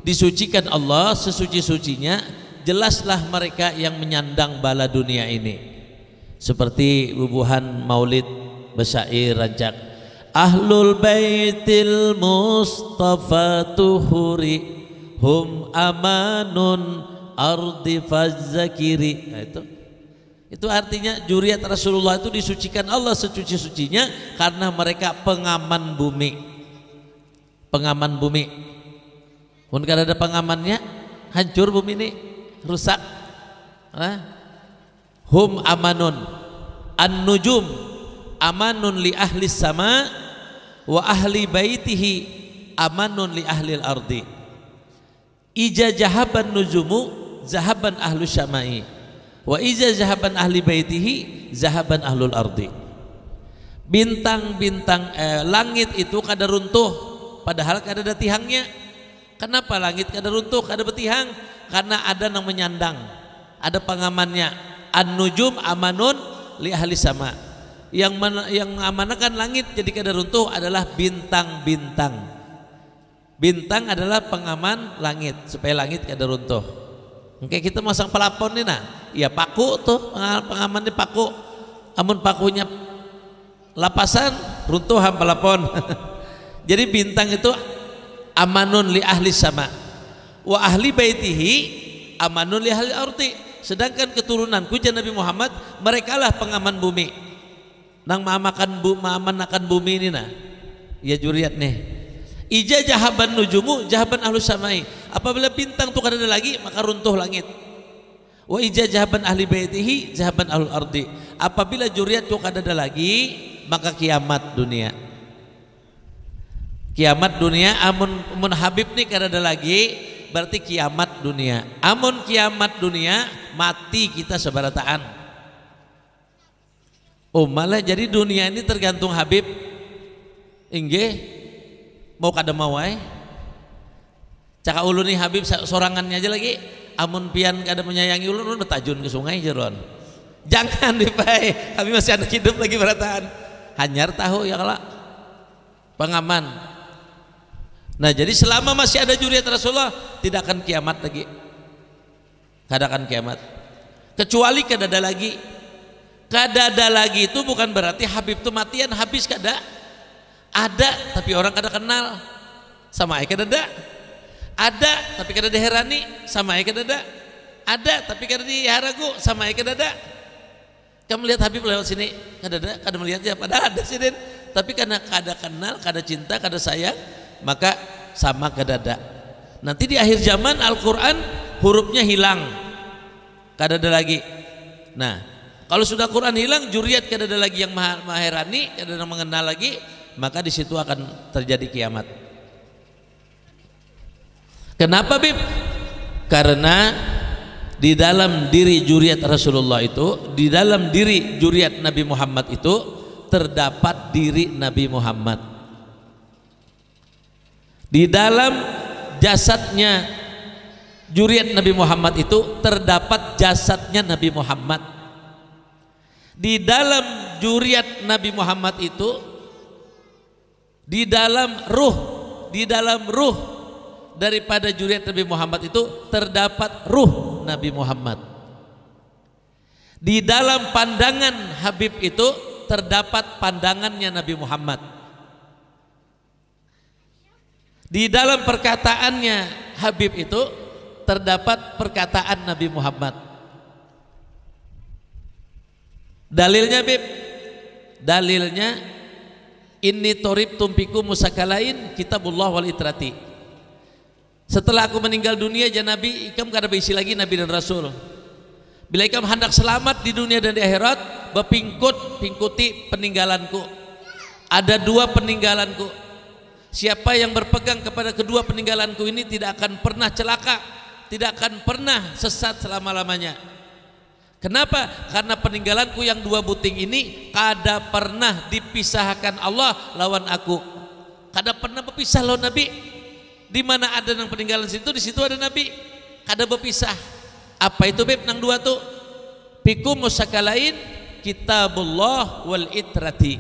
disucikan Allah sesuci-sucinya jelaslah mereka yang menyandang bala dunia ini seperti bubuhan maulid besyair rajak Ahlul baitil mustafa tuhuri hum amanun ardi fazzakiri nah itu itu artinya juriat Rasulullah itu disucikan Allah secuci sucinya karena mereka pengaman bumi pengaman bumi pun kalau ada pengamannya hancur bumi ini rusak nah. hum amanun an-nujum amanun li ahli sama wa ahli baitihi amanun li ahli ardi ija jahaban nujumu zahaban ahlu syamai wa ija zahaban ahli baitihi zahaban ahlul ardi bintang-bintang eh, langit itu kada runtuh padahal kada ada tihangnya kenapa langit kada runtuh kada betihang karena ada yang menyandang ada pengamannya an-nujum amanun li ahli sama' yang mana, yang amanakan langit jadi kada runtuh adalah bintang-bintang. Bintang adalah pengaman langit supaya langit kada runtuh. Oke, kita masang pelapon nih nah. Ya paku tuh pengaman di paku. Amun pakunya lapasan runtuh ham pelapon. jadi bintang itu amanun li ahli sama. Wa ahli baitihi amanun li ahli arti. Sedangkan keturunanku Nabi Muhammad merekalah pengaman bumi nang mamakan bu mamanakan bumi ini nah ya juriat nih Ija jahaban nujumu jahaban ahlus samai apabila bintang tuh ada lagi maka runtuh langit wa ija jahaban ahli baitihi jahaban ahlul ardi apabila juriat tuh ada lagi maka kiamat dunia kiamat dunia amun amun habib nih kada ada lagi berarti kiamat dunia amun kiamat dunia mati kita sebarataan Oh malah jadi dunia ini tergantung Habib Inge mau kada mawai Caka ulu nih Habib sorangannya aja lagi Amun pian kada menyayangi ulun ulun betajun ke sungai jeron Jangan dipai Habib masih anak hidup lagi beratahan Hanyar tahu ya kalau Pengaman Nah jadi selama masih ada juriat Rasulullah Tidak akan kiamat lagi Kada akan kiamat Kecuali kada ada lagi Kadada lagi itu bukan berarti Habib itu matian habis kada. Ada tapi orang kada kenal. Sama ayah kada ada. tapi kada diherani sama ayah kada ada. tapi kada diharagu sama ayah kada Kamu lihat Habib lewat sini kada ada, kada melihatnya pada ada sini. Tapi karena kada kenal, kada cinta, kada sayang, maka sama kadada Nanti di akhir zaman Al-Qur'an hurufnya hilang. kadada lagi. Nah, kalau sudah Quran hilang, juriat tidak ada lagi yang maherani, tidak ada yang mengenal lagi, maka di situ akan terjadi kiamat. Kenapa Bib? Karena di dalam diri juriat Rasulullah itu, di dalam diri juriat Nabi Muhammad itu terdapat diri Nabi Muhammad. Di dalam jasadnya juriat Nabi Muhammad itu terdapat jasadnya Nabi Muhammad di dalam juriat Nabi Muhammad itu di dalam ruh di dalam ruh daripada juriat Nabi Muhammad itu terdapat ruh Nabi Muhammad di dalam pandangan Habib itu terdapat pandangannya Nabi Muhammad di dalam perkataannya Habib itu terdapat perkataan Nabi Muhammad Dalilnya Bib. Dalilnya ini torib tumpiku musakalain kitabullah wal itrati. Setelah aku meninggal dunia ya Nabi, ikam kada berisi lagi Nabi dan Rasul. Bila ikam hendak selamat di dunia dan di akhirat, bepingkut pingkuti peninggalanku. Ada dua peninggalanku. Siapa yang berpegang kepada kedua peninggalanku ini tidak akan pernah celaka, tidak akan pernah sesat selama-lamanya. Kenapa? Karena peninggalanku yang dua buting ini kada pernah dipisahkan Allah lawan aku. Kada pernah berpisah lawan Nabi. Di mana ada yang peninggalan situ, di situ ada Nabi. Kada berpisah. Apa itu beb nang dua tu? Piku musakalain kitabullah wal itrati.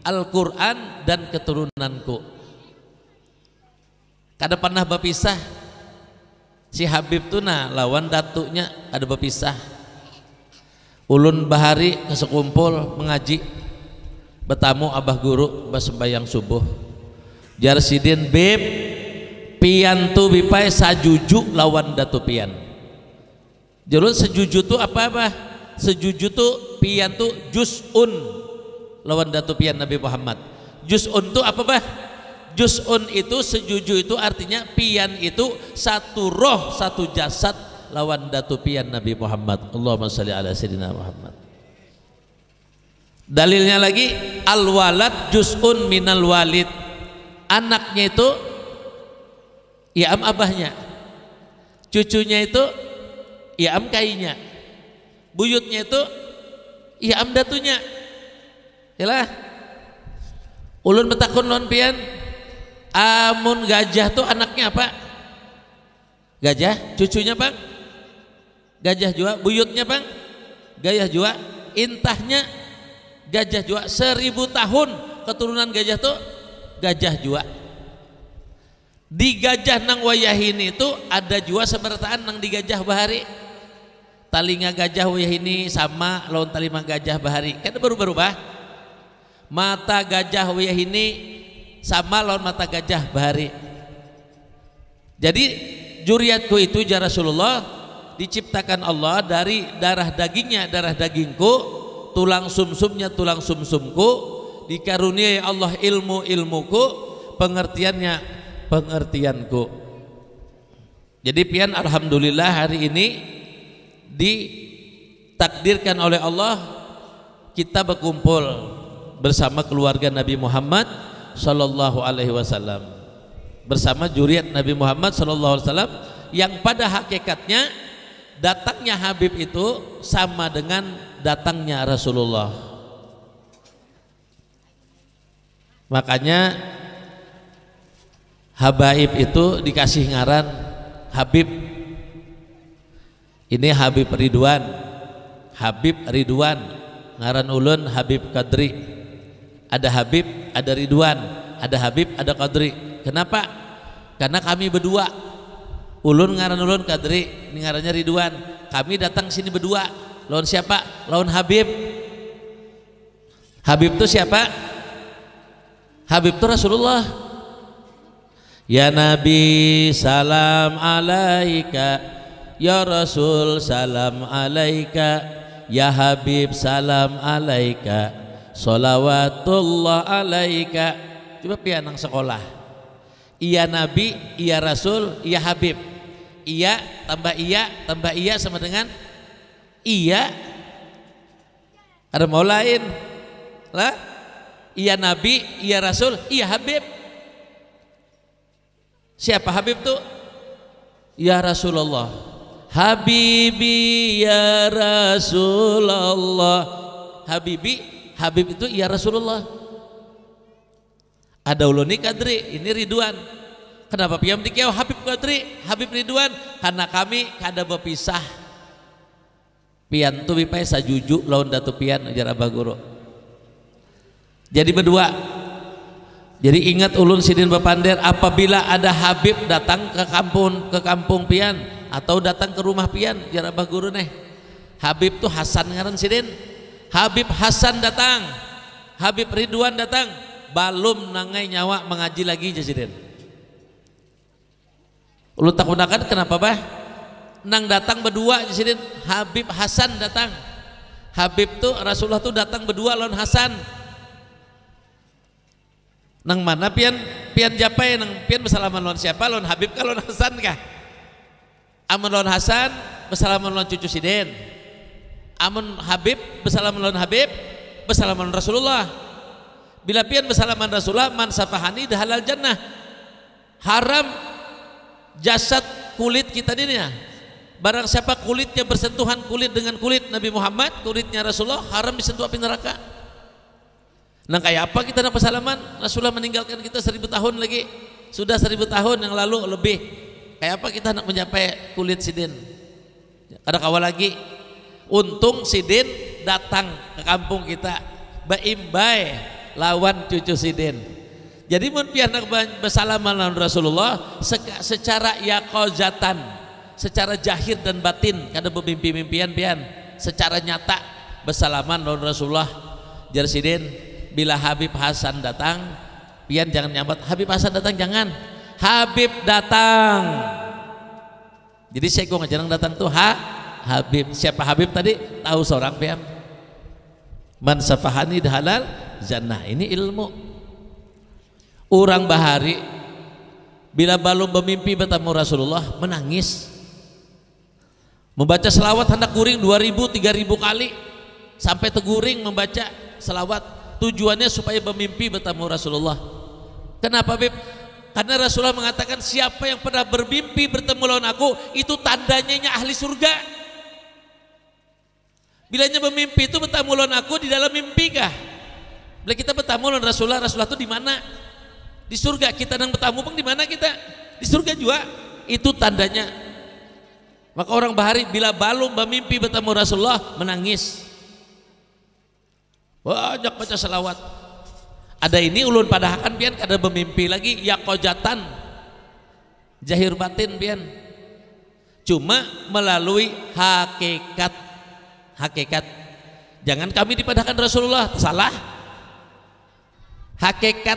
Al-Quran dan keturunanku. Kada pernah berpisah. Si Habib tu nah lawan datuknya ada berpisah ulun bahari kesekumpul mengaji bertamu abah guru bersembayang subuh sidin bib piantu bipai sajuju lawan datu pian jerun sejuju tu apa apa sejuju tu piantu un lawan datu pian Nabi Muhammad un tu apa bah un itu sejuju itu artinya pian itu satu roh satu jasad lawan datupian Nabi Muhammad Allahumma salli ala sayyidina Muhammad dalilnya lagi al walad juz'un minal walid anaknya itu ya abahnya cucunya itu ya kainya buyutnya itu ya datunya yalah ulun betakun non pian amun gajah tuh anaknya apa gajah cucunya pak gajah jua buyutnya bang gajah jua intahnya gajah jua seribu tahun keturunan gajah tuh gajah jua di gajah nang wayah ini itu ada jua sebertaan nang di gajah bahari talinga gajah wayah ini sama lawan talinga gajah bahari kan baru berubah mata gajah wayah ini sama lawan mata gajah bahari jadi juriatku itu jara ya Rasulullah diciptakan Allah dari darah dagingnya darah dagingku tulang sumsumnya tulang sumsumku dikaruniai Allah ilmu ilmuku pengertiannya pengertianku jadi pian alhamdulillah hari ini ditakdirkan oleh Allah kita berkumpul bersama keluarga Nabi Muhammad sallallahu alaihi wasallam bersama juriat Nabi Muhammad sallallahu alaihi wasallam yang pada hakikatnya datangnya Habib itu sama dengan datangnya Rasulullah. Makanya Habaib itu dikasih ngaran Habib. Ini Habib Ridwan. Habib Ridwan, ngaran ulun Habib Kadri. Ada Habib, ada Ridwan, ada Habib, ada Kadri. Kenapa? Karena kami berdua ulun ngaran ulun kadri ini ngarannya Ridwan kami datang sini berdua lawan siapa lawan Habib Habib tuh siapa Habib tuh Rasulullah ya Nabi salam alaika ya Rasul salam alaika ya Habib salam alaika Salawatullah alaika Coba pianang sekolah ia nabi, ia rasul, ia habib. iya tambah iya tambah iya sama dengan iya ada mau lain lah ia nabi ia rasul ia habib siapa habib tuh ya rasulullah habibi ya rasulullah habibi habib itu ya rasulullah ada uluni kadri, ini Ridwan. Kenapa piam dikeo Habib Kadri, Habib Ridwan? Karena kami kada berpisah. Pian tu bipai sajuju lawan datu pian ajar guru Jadi berdua. Jadi ingat ulun sidin bepander apabila ada Habib datang ke kampung ke kampung pian atau datang ke rumah pian ajar guru neh. Habib tu Hasan ngaran sidin. Habib Hasan datang. Habib Ridwan datang balum nangai nyawa mengaji lagi jazirin ulu tak gunakan kenapa bah nang datang berdua jazirin Habib Hasan datang Habib tuh Rasulullah tuh datang berdua lawan Hasan nang mana pian pian ya nang pian bersalaman lawan siapa lawan Habib kalau Hasan kah amun lawan Hasan bersalaman lawan cucu siden amun Habib bersalaman lawan Habib bersalaman lawan Rasulullah Bila pian bersalaman Rasulullah man safahani halal jannah. Haram jasad kulit kita ya. Barang siapa kulitnya bersentuhan kulit dengan kulit Nabi Muhammad, kulitnya Rasulullah haram disentuh api neraka. Nah kayak apa kita dapat salaman? Rasulullah meninggalkan kita seribu tahun lagi. Sudah seribu tahun yang lalu lebih. Kayak apa kita nak mencapai kulit sidin? Ada kawal lagi. Untung sidin datang ke kampung kita. Baimbai lawan cucu sidin jadi mun nak bersalaman lawan Rasulullah secara yakozatan secara jahir dan batin kada bermimpi mimpian pian secara nyata bersalaman lawan Rasulullah jar sidin bila Habib Hasan datang pian jangan nyambat Habib Hasan datang jangan Habib datang jadi saya kok ngajarin datang tuh ha Habib siapa Habib tadi tahu seorang pian man safahani dhalal zana ini ilmu orang bahari bila belum bermimpi bertemu Rasulullah menangis membaca selawat hendak kuring 2000 3000 kali sampai teguring membaca selawat tujuannya supaya bermimpi bertemu Rasulullah kenapa Bib? karena Rasulullah mengatakan siapa yang pernah bermimpi bertemu lawan aku itu tandanya ahli surga bilanya bermimpi itu bertemu lawan aku di dalam mimpi kah? Bila kita bertamu dengan Rasulullah, Rasulullah itu di mana? Di surga. Kita dan bertamu pun di mana kita? Di surga juga. Itu tandanya. Maka orang bahari bila balum bermimpi bertemu Rasulullah menangis. Banyak baca selawat. Ada ini ulun pada padahakan pian kada bermimpi lagi ya kojatan jahir batin pian. Cuma melalui hakikat hakikat. Jangan kami dipadahkan Rasulullah salah hakikat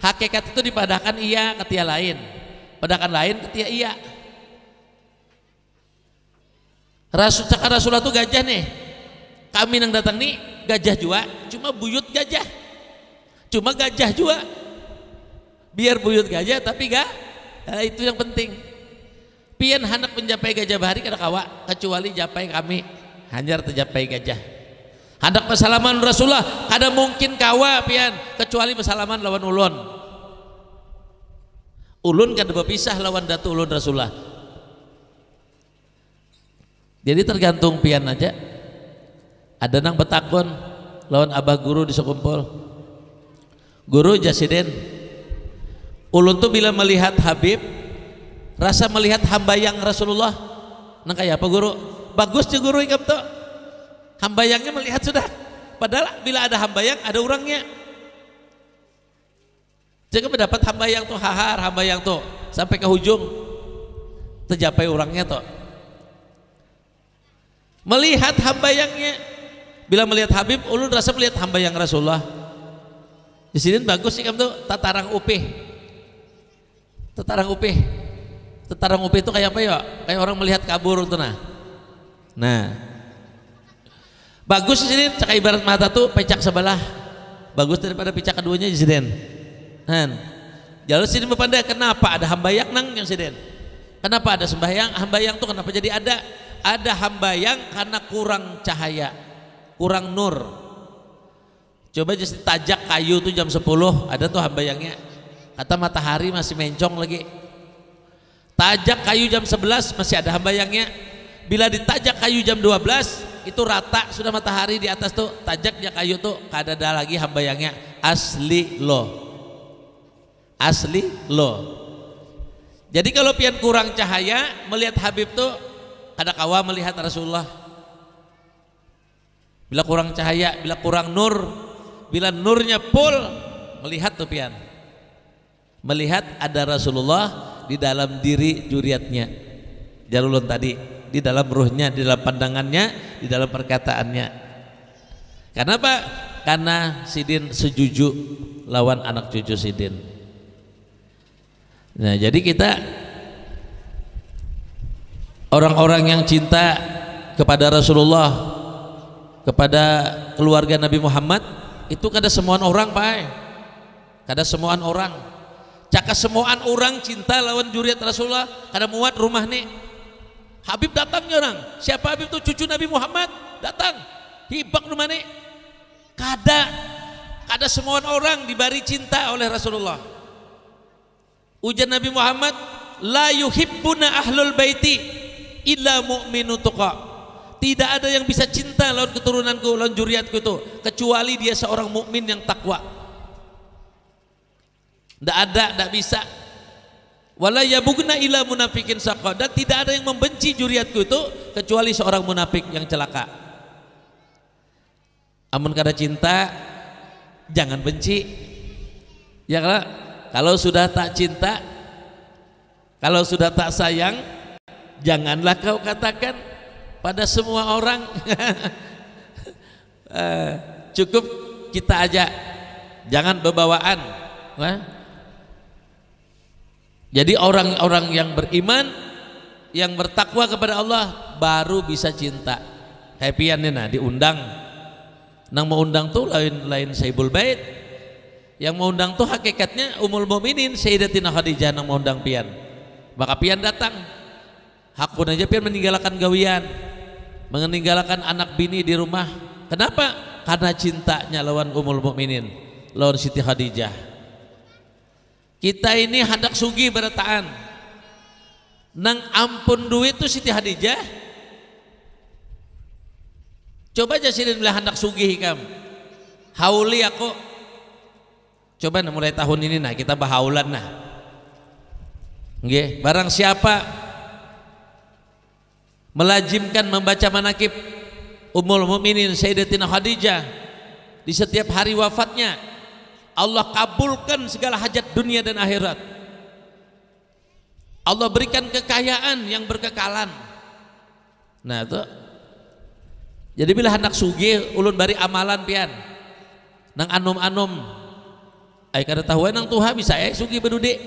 hakikat itu dipadahkan iya ke lain padahkan lain ke iya Rasul cakar Rasulullah itu gajah nih kami yang datang nih gajah juga cuma buyut gajah cuma gajah juga biar buyut gajah tapi gak nah, itu yang penting pian hendak mencapai gajah bahari kada kawa kecuali japai kami hanyar tercapai gajah Hendak bersalaman Rasulullah ada mungkin kawa pian kecuali bersalaman lawan ulun. Ulun kada berpisah lawan datu ulun Rasulullah. Jadi tergantung pian aja. Ada nang betakun lawan abah guru di sekumpul. Guru jasiden. Ulun tuh bila melihat Habib rasa melihat hamba yang Rasulullah nang kayak apa guru? Bagus je guru ikam tuh Hambayangnya melihat sudah. Padahal bila ada hambayang ada orangnya. Jangan mendapat hambayang tuh hahar, hambayang tuh sampai ke hujung terjapai orangnya tuh. Melihat hambayangnya. Bila melihat Habib, ulun rasa melihat hambayang Rasulullah. Di sini bagus sih kamu tuh tatarang upih. Tatarang upih. Tatarang upih itu kayak apa ya? Kayak orang melihat kabur tuh nah. Nah, bagus sini, cak ibarat mata tuh pecak sebelah bagus daripada pecak keduanya Zidane kan jalur sini berpandai kenapa ada hamba yang nang yang sini? kenapa ada sembahyang hamba yang tuh kenapa jadi ada ada yang karena kurang cahaya kurang nur coba jadi tajak kayu tuh jam 10 ada tuh yangnya kata matahari masih mencong lagi tajak kayu jam 11 masih ada hamba yangnya bila ditajak kayu jam 12 itu rata sudah matahari di atas tuh tajaknya kayu tuh kada kadada lagi hamba yangnya asli lo asli lo jadi kalau pian kurang cahaya melihat Habib tuh kada kawa melihat Rasulullah. Bila kurang cahaya, bila kurang nur, bila nurnya full melihat tuh pian. Melihat ada Rasulullah di dalam diri juriatnya. jalulun tadi di dalam ruhnya, di dalam pandangannya, di dalam perkataannya. Karena apa? Karena Sidin sejuju lawan anak cucu Sidin. Nah, jadi kita orang-orang yang cinta kepada Rasulullah, kepada keluarga Nabi Muhammad, itu kada semua orang, Pak. Kada semua orang. cakap semuaan orang cinta lawan juriat Rasulullah, kada muat rumah nih Habib datang orang. Siapa Habib itu cucu Nabi Muhammad? Datang. Hibak rumah mana? Kada kada semua orang diberi cinta oleh Rasulullah. Ujar Nabi Muhammad, la yuhibbuna ahlul baiti illa mu'minu tuqa. Tidak ada yang bisa cinta lawan keturunanku, lawan juriatku itu kecuali dia seorang mukmin yang takwa. Tidak ada, tidak bisa wala yabugna ila munafikin saqa dan tidak ada yang membenci juriatku itu kecuali seorang munafik yang celaka amun kada cinta jangan benci ya kalau kalau sudah tak cinta kalau sudah tak sayang janganlah kau katakan pada semua orang eh, cukup kita aja jangan bebawaan jadi orang-orang yang beriman yang bertakwa kepada Allah baru bisa cinta. Happy nah diundang. Nang mau undang tuh lain lain Saibul Bait. Yang mau undang tuh hakikatnya Umul Mukminin Sayyidatina Khadijah nang mau undang pian. Maka pian datang. Hakun aja pian meninggalkan gawian. Meninggalkan anak bini di rumah. Kenapa? Karena cintanya lawan Umul Mukminin, lawan Siti Khadijah. Kita ini hendak sugi berataan. Nang ampun duit tuh Siti Hadijah. Coba aja silin bila hendak sugi hikam. Hauli aku. Coba nah, mulai tahun ini nah kita bahaulan nah. Nge, barang siapa melajimkan membaca manakib umul muminin Sayyidatina Khadijah di setiap hari wafatnya Allah kabulkan segala hajat dunia dan akhirat. Allah berikan kekayaan yang berkekalan. Nah itu. Jadi bila anak sugi ulun bari amalan pian. Nang anum anum, ayo kada tahu nang tuha bisa ya sugih bedudik.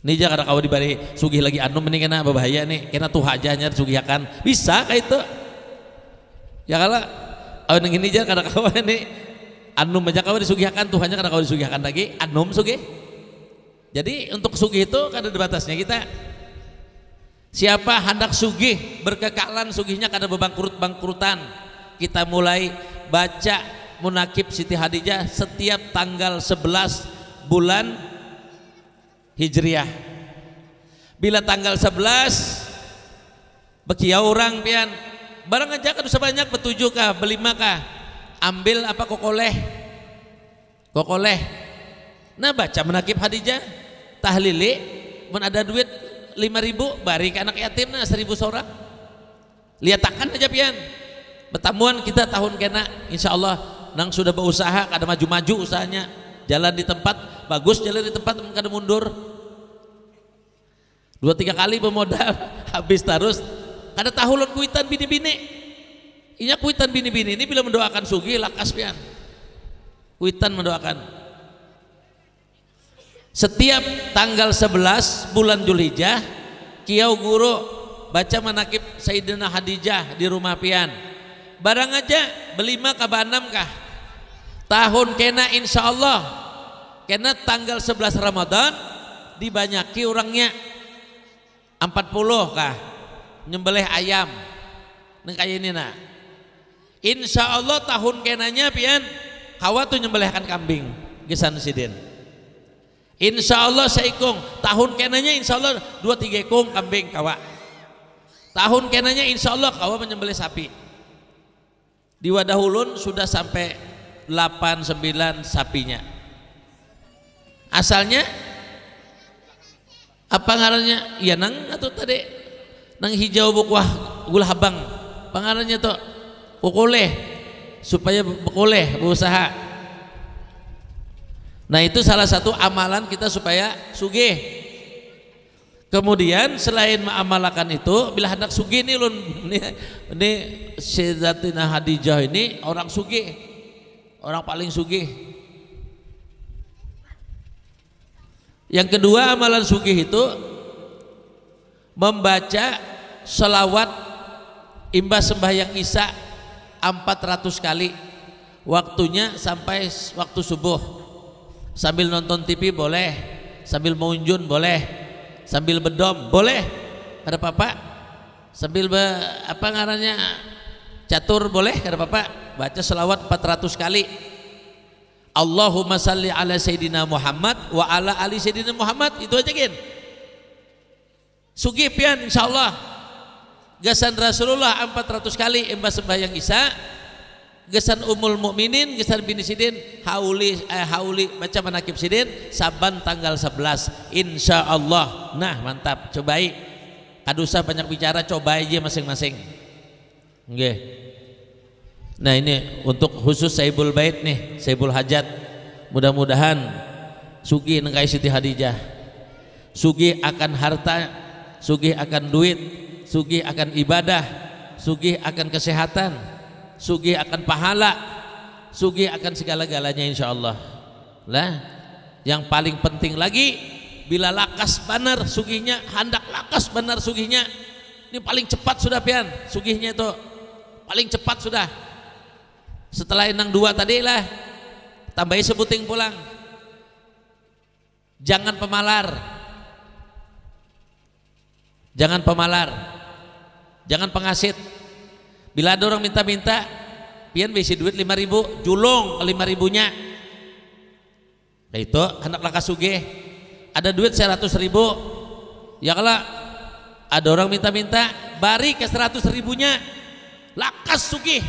Nija kada kau dibari sugih lagi anum, ini kena bahaya nih. Kena tuha aja nyar akan Bisa kayak itu. Ya kalau awan ini aja kada kau ini anum aja kau disugihakan Tuhannya karena kau disugihkan lagi anum sugih jadi untuk sugih itu kada ada batasnya kita siapa hendak sugih berkekalan sugihnya kada bebangkrut bangkrutan kita mulai baca munakib Siti Hadijah setiap tanggal 11 bulan Hijriah bila tanggal 11 bekia orang pian barang aja kan sebanyak betujuh kah belima kah ambil apa kokoleh kokoleh nah baca menakib hadijah tahlili Pun ada duit lima ribu, bari ke anak yatim nah 1000 Lihat akan aja pian betamuan kita tahun kena insyaallah nang sudah berusaha kada maju-maju usahanya jalan di tempat bagus jalan di tempat kada mundur dua tiga kali pemodal habis terus kada tahu lon kuitan bini-bini Inya kuitan bini-bini ini bila mendoakan Sugi lakas pian. Kuitan mendoakan. Setiap tanggal 11 bulan Julhijjah, Kiau Guru baca manakib Sayyidina Hadijah di rumah pian. Barang aja belima ke enam kah? Tahun kena insya Allah kena tanggal 11 Ramadan dibanyaki orangnya 40 kah nyembelih ayam neng kayak ini nak? Insya Allah tahun kenanya pian tuh nyembelihkan kambing gesan sidin. Insya Allah seikung tahun kenanya insya Allah dua tiga ikung kambing kawa. Tahun kenanya insya Allah kawa menyembelih sapi. Di wadah ulun sudah sampai delapan sembilan sapinya. Asalnya apa ngarannya? Ya nang atau tadi nang hijau bukuah gula habang. pengarannya tuh ukuleh supaya ukuleh berusaha nah itu salah satu amalan kita supaya sugih kemudian selain mengamalkan itu bila hendak sugih ini lun ini, ini Syedatina Hadijah ini orang sugih orang paling sugih yang kedua amalan sugih itu membaca selawat imbas sembahyang isya 400 kali waktunya sampai waktu subuh sambil nonton TV boleh sambil mengunjun boleh sambil bedom boleh ada papa sambil be, apa ngarannya catur boleh ada papa baca selawat 400 kali Allahumma salli ala Sayyidina Muhammad wa ala ali Sayyidina Muhammad itu aja gin sugih pian insyaallah gesan Rasulullah 400 kali imbas sembahyang Isa gesan umul mukminin gesan bini sidin hauli eh, hauli macam manakib sidin saban tanggal 11 insya Allah nah mantap cobai kadusa banyak bicara coba aja masing-masing Nggih. Nah ini untuk khusus Saibul Bait nih, Saibul Hajat. Mudah-mudahan Sugi nengkai Siti Hadijah. Sugi akan harta, Sugi akan duit, sugih akan ibadah sugih akan kesehatan sugih akan pahala sugih akan segala-galanya insya Allah lah yang paling penting lagi bila lakas benar sugihnya hendak lakas benar sugihnya ini paling cepat sudah pian sugihnya itu paling cepat sudah setelah enang dua tadi lah tambahi sebuting pulang jangan pemalar jangan pemalar jangan pengasit bila ada orang minta-minta pian bisa duit ribu, julung lima ribunya. nah itu anak laka sugih ada duit seratus ribu ya kalau ada orang minta-minta bari ke seratus ribunya lakas sugih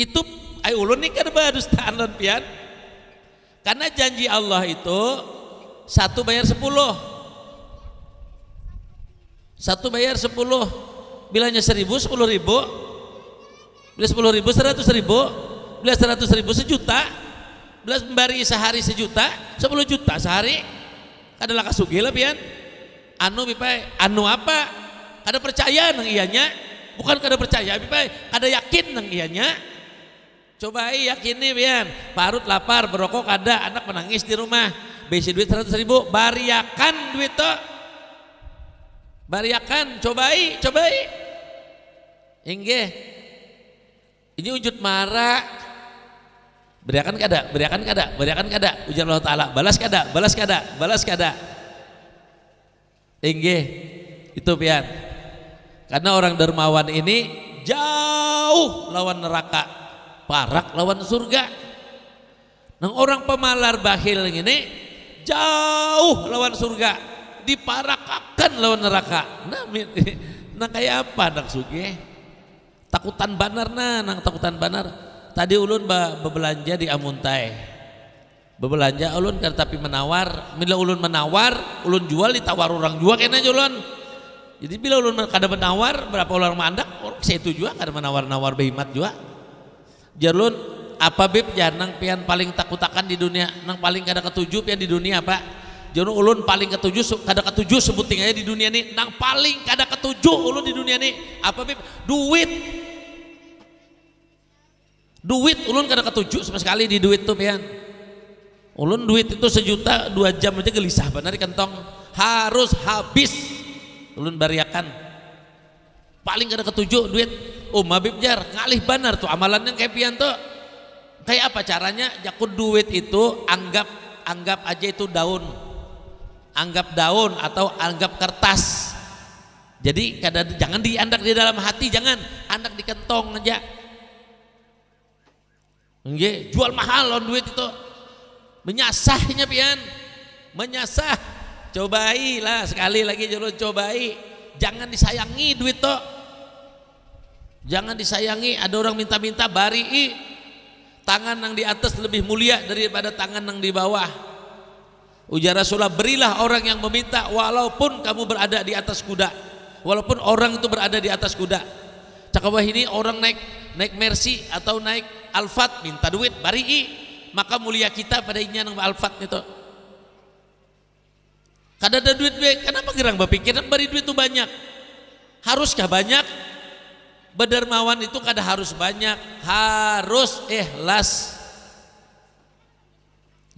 itu ayo ulun nih kan badus pian karena janji Allah itu satu bayar sepuluh satu bayar sepuluh bilangnya seribu sepuluh ribu bila sepuluh ribu seratus ribu bila seratus ribu sejuta bila sembari sehari sejuta sepuluh juta sehari adalah kasugi lah pian anu pipai anu apa kada percaya nang ianya bukan kada percaya pipai kada yakin nang ianya coba nih pian parut lapar berokok ada, anak menangis di rumah besi duit seratus ribu bariakan duit tuh bariakan cobai cobai Inggih. Ini wujud marah. Beriakan kada, beriakan kada, beriakan kada. Ujar Allah Ta'ala, balas kada, balas kada, balas kada. Inggih. Itu pian. Karena orang dermawan ini jauh lawan neraka, parak lawan surga. Nang orang pemalar bahil ini jauh lawan surga, diparakakan lawan neraka. Nah, nah kayak apa nak sugih? takutan banar nah nang takutan banar tadi ulun ba bebelanja di Amuntai bebelanja ulun kan tapi menawar bila ulun menawar ulun jual ditawar orang jual kena jualan? jadi bila ulun kada menawar berapa orang mandak orang saya itu juga kada menawar-nawar behimat juga ulun apa bib jarang nang pian paling takutakan di dunia nang paling kada ketujuh pian di dunia pak Jono ulun paling ketujuh kada ketujuh sebuting aja di dunia ini nang paling kada ketujuh ulun di dunia ini apa bib duit duit ulun kada ketujuh sama sekali di duit tuh pian ulun duit itu sejuta dua jam aja gelisah benar di kantong harus habis ulun bariakan paling kada ketujuh duit oh mabib jar ngalih benar tuh amalan yang kayak pian tuh kayak apa caranya jakut duit itu anggap anggap aja itu daun anggap daun atau anggap kertas jadi kadang, jangan diandak di dalam hati jangan andak di kentong aja Nge, jual mahal loh duit itu menyasahnya pian menyasah cobailah sekali lagi jero cobai jangan disayangi duit to jangan disayangi ada orang minta-minta bari tangan yang di atas lebih mulia daripada tangan yang di bawah Ujar Rasulullah, berilah orang yang meminta walaupun kamu berada di atas kuda. Walaupun orang itu berada di atas kuda. Cakawah ini orang naik naik mercy atau naik alfat minta duit bari'i maka mulia kita pada inya nang alfat itu. Kada ada duit duit kenapa gerang berpikiran beri duit itu banyak? Haruskah banyak? Bedermawan itu kada harus banyak, harus ikhlas.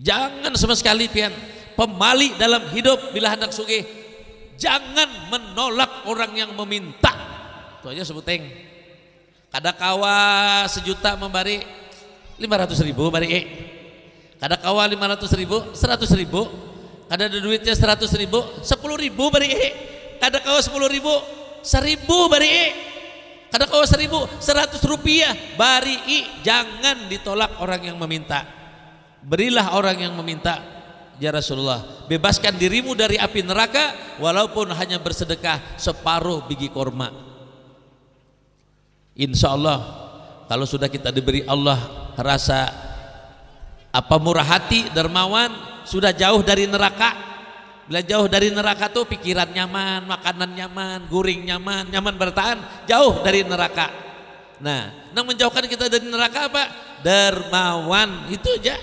Jangan sama sekali pian pemali dalam hidup bila hendak sugih jangan menolak orang yang meminta itu aja sebuteng kada kawa sejuta membari 500 ribu bari e. kada kawa 500 ribu 100 ribu kada ada duitnya 100 ribu 10 ribu bari e. kada kawa 10 ribu 1000 bari e. kada kawa 1000 100 rupiah bari i jangan ditolak orang yang meminta berilah orang yang meminta Ya Rasulullah, bebaskan dirimu dari api neraka walaupun hanya bersedekah separuh biji korma. Insya Allah, kalau sudah kita diberi Allah rasa apa murah hati, dermawan, sudah jauh dari neraka. Bila jauh dari neraka tuh pikiran nyaman, makanan nyaman, guring nyaman, nyaman bertahan, jauh dari neraka. Nah, yang menjauhkan kita dari neraka apa? Dermawan, itu aja.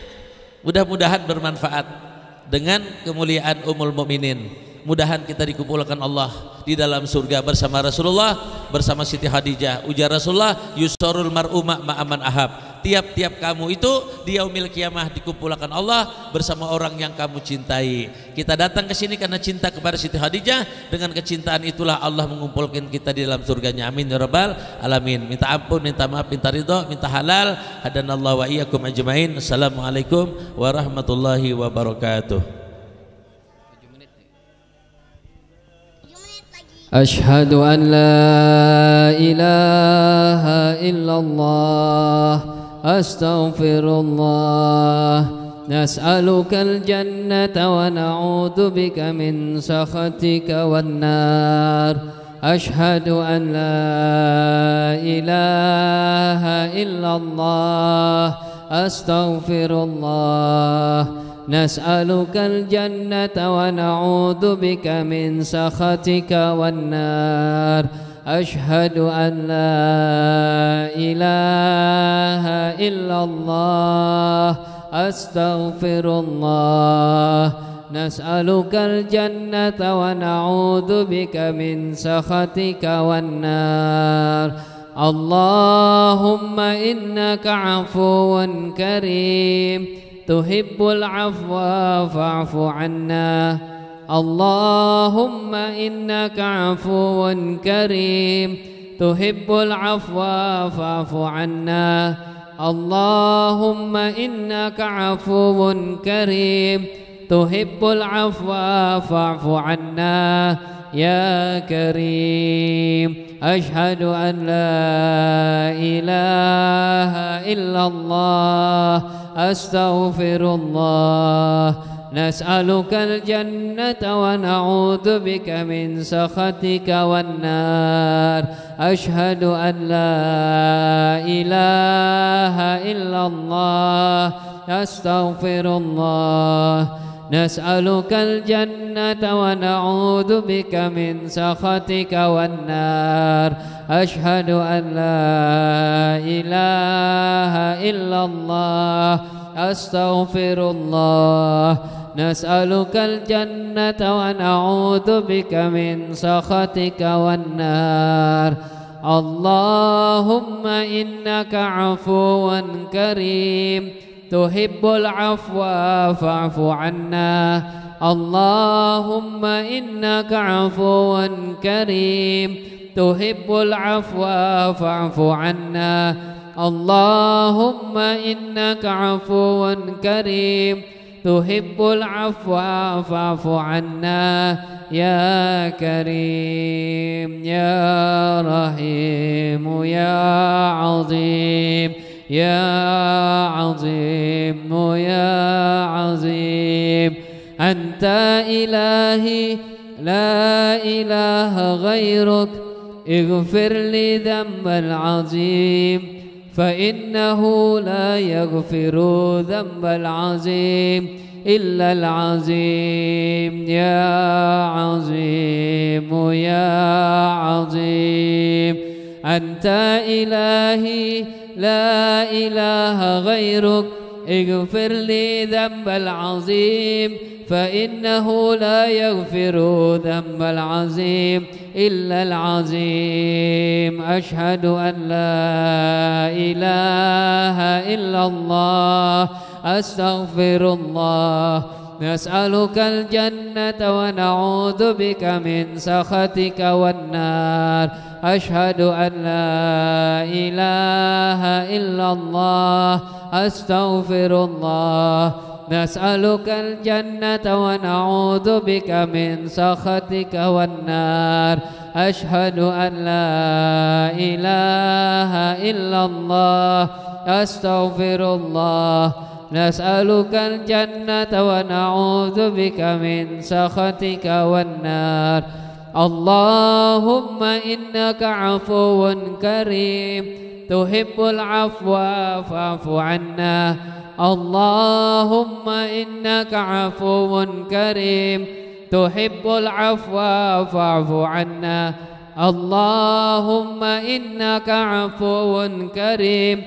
Mudah-mudahan bermanfaat dengan kemuliaan umul mukminin. Mudahan kita dikumpulkan Allah di dalam surga bersama Rasulullah, bersama Siti Khadijah. Ujar Rasulullah, Yusorul mar'u ma'aman ahab tiap-tiap kamu itu di yaumil kiamah dikumpulkan Allah bersama orang yang kamu cintai. Kita datang ke sini karena cinta kepada Siti Khadijah. Dengan kecintaan itulah Allah mengumpulkan kita di dalam surganya. Amin ya rabbal alamin. Minta ampun, minta maaf, minta ridho, minta halal. Hadanallahu wa iyyakum ajmain. Assalamualaikum warahmatullahi wabarakatuh. أشهد أن لا إله إلا الله أستغفر الله نسألك الجنة ونعوذ بك من سخطك والنار أشهد أن لا إله إلا الله أستغفر الله نسألك الجنة ونعوذ بك من سخطك والنار أشهد أن لا إله إلا الله أستغفر الله نسألك الجنة ونعوذ بك من سخطك والنار اللهم إنك عفو كريم تحب العفو فاعف عنا اللهم إنك عفو كريم تحب العفو فاعف عنا اللهم إنك عفو كريم تحب العفو فاعف عنا يا كريم أشهد أن لا إله إلا الله أستغفر الله نسألك الجنة ونعوذ بك من سخطك والنار أشهد أن لا إله إلا الله أستغفر الله نسألك الجنة ونعوذ بك من سخطك والنار أشهد أن لا إله إلا الله أستغفر الله نسألك الجنة ونعوذ بك من سخطك والنار اللهم إنك عفو كريم تحب العفو فاعف عنا اللهم إنك عفو كريم تحب العفو فاعف عنا اللهم إنك عفو كريم تحب العفو فاعف عنا يا كريم يا رحيم يا عظيم يا عظيم يا عظيم أنت إلهي لا إله غيرك اغفر لي ذنب العظيم فإنه لا يغفر ذنب العظيم إلا العظيم يا عظيم يا عظيم أنت إلهي لا إله غيرك اغفر لي ذنب العظيم فإنه لا يغفر ذنب العظيم إلا العظيم أشهد أن لا إله إلا الله أستغفر الله نسألك الجنة ونعوذ بك من سخطك والنار أشهد أن لا إله إلا الله أستغفر الله نسألك الجنة ونعوذ بك من سخطك والنار أشهد أن لا إله إلا الله أستغفر الله نسألك الجنة ونعوذ بك من سخطك والنار اللهم إنك عفو كريم تحب العفو فاعف عنا اللهم إنك عفو كريم تحب العفو فاعف عنا اللهم إنك عفو كريم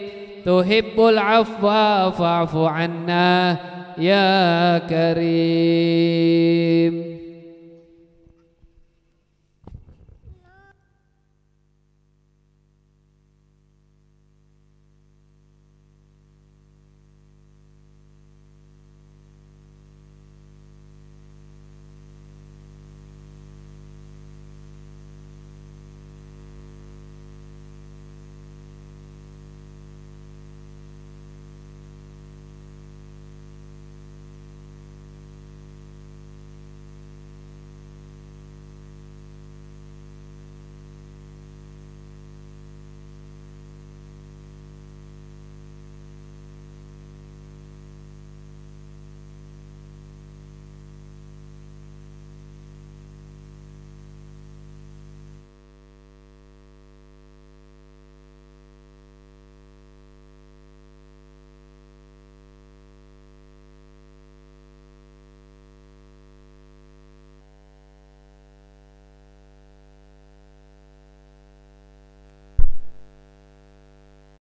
تحب العفو فاعف عنا يا كريم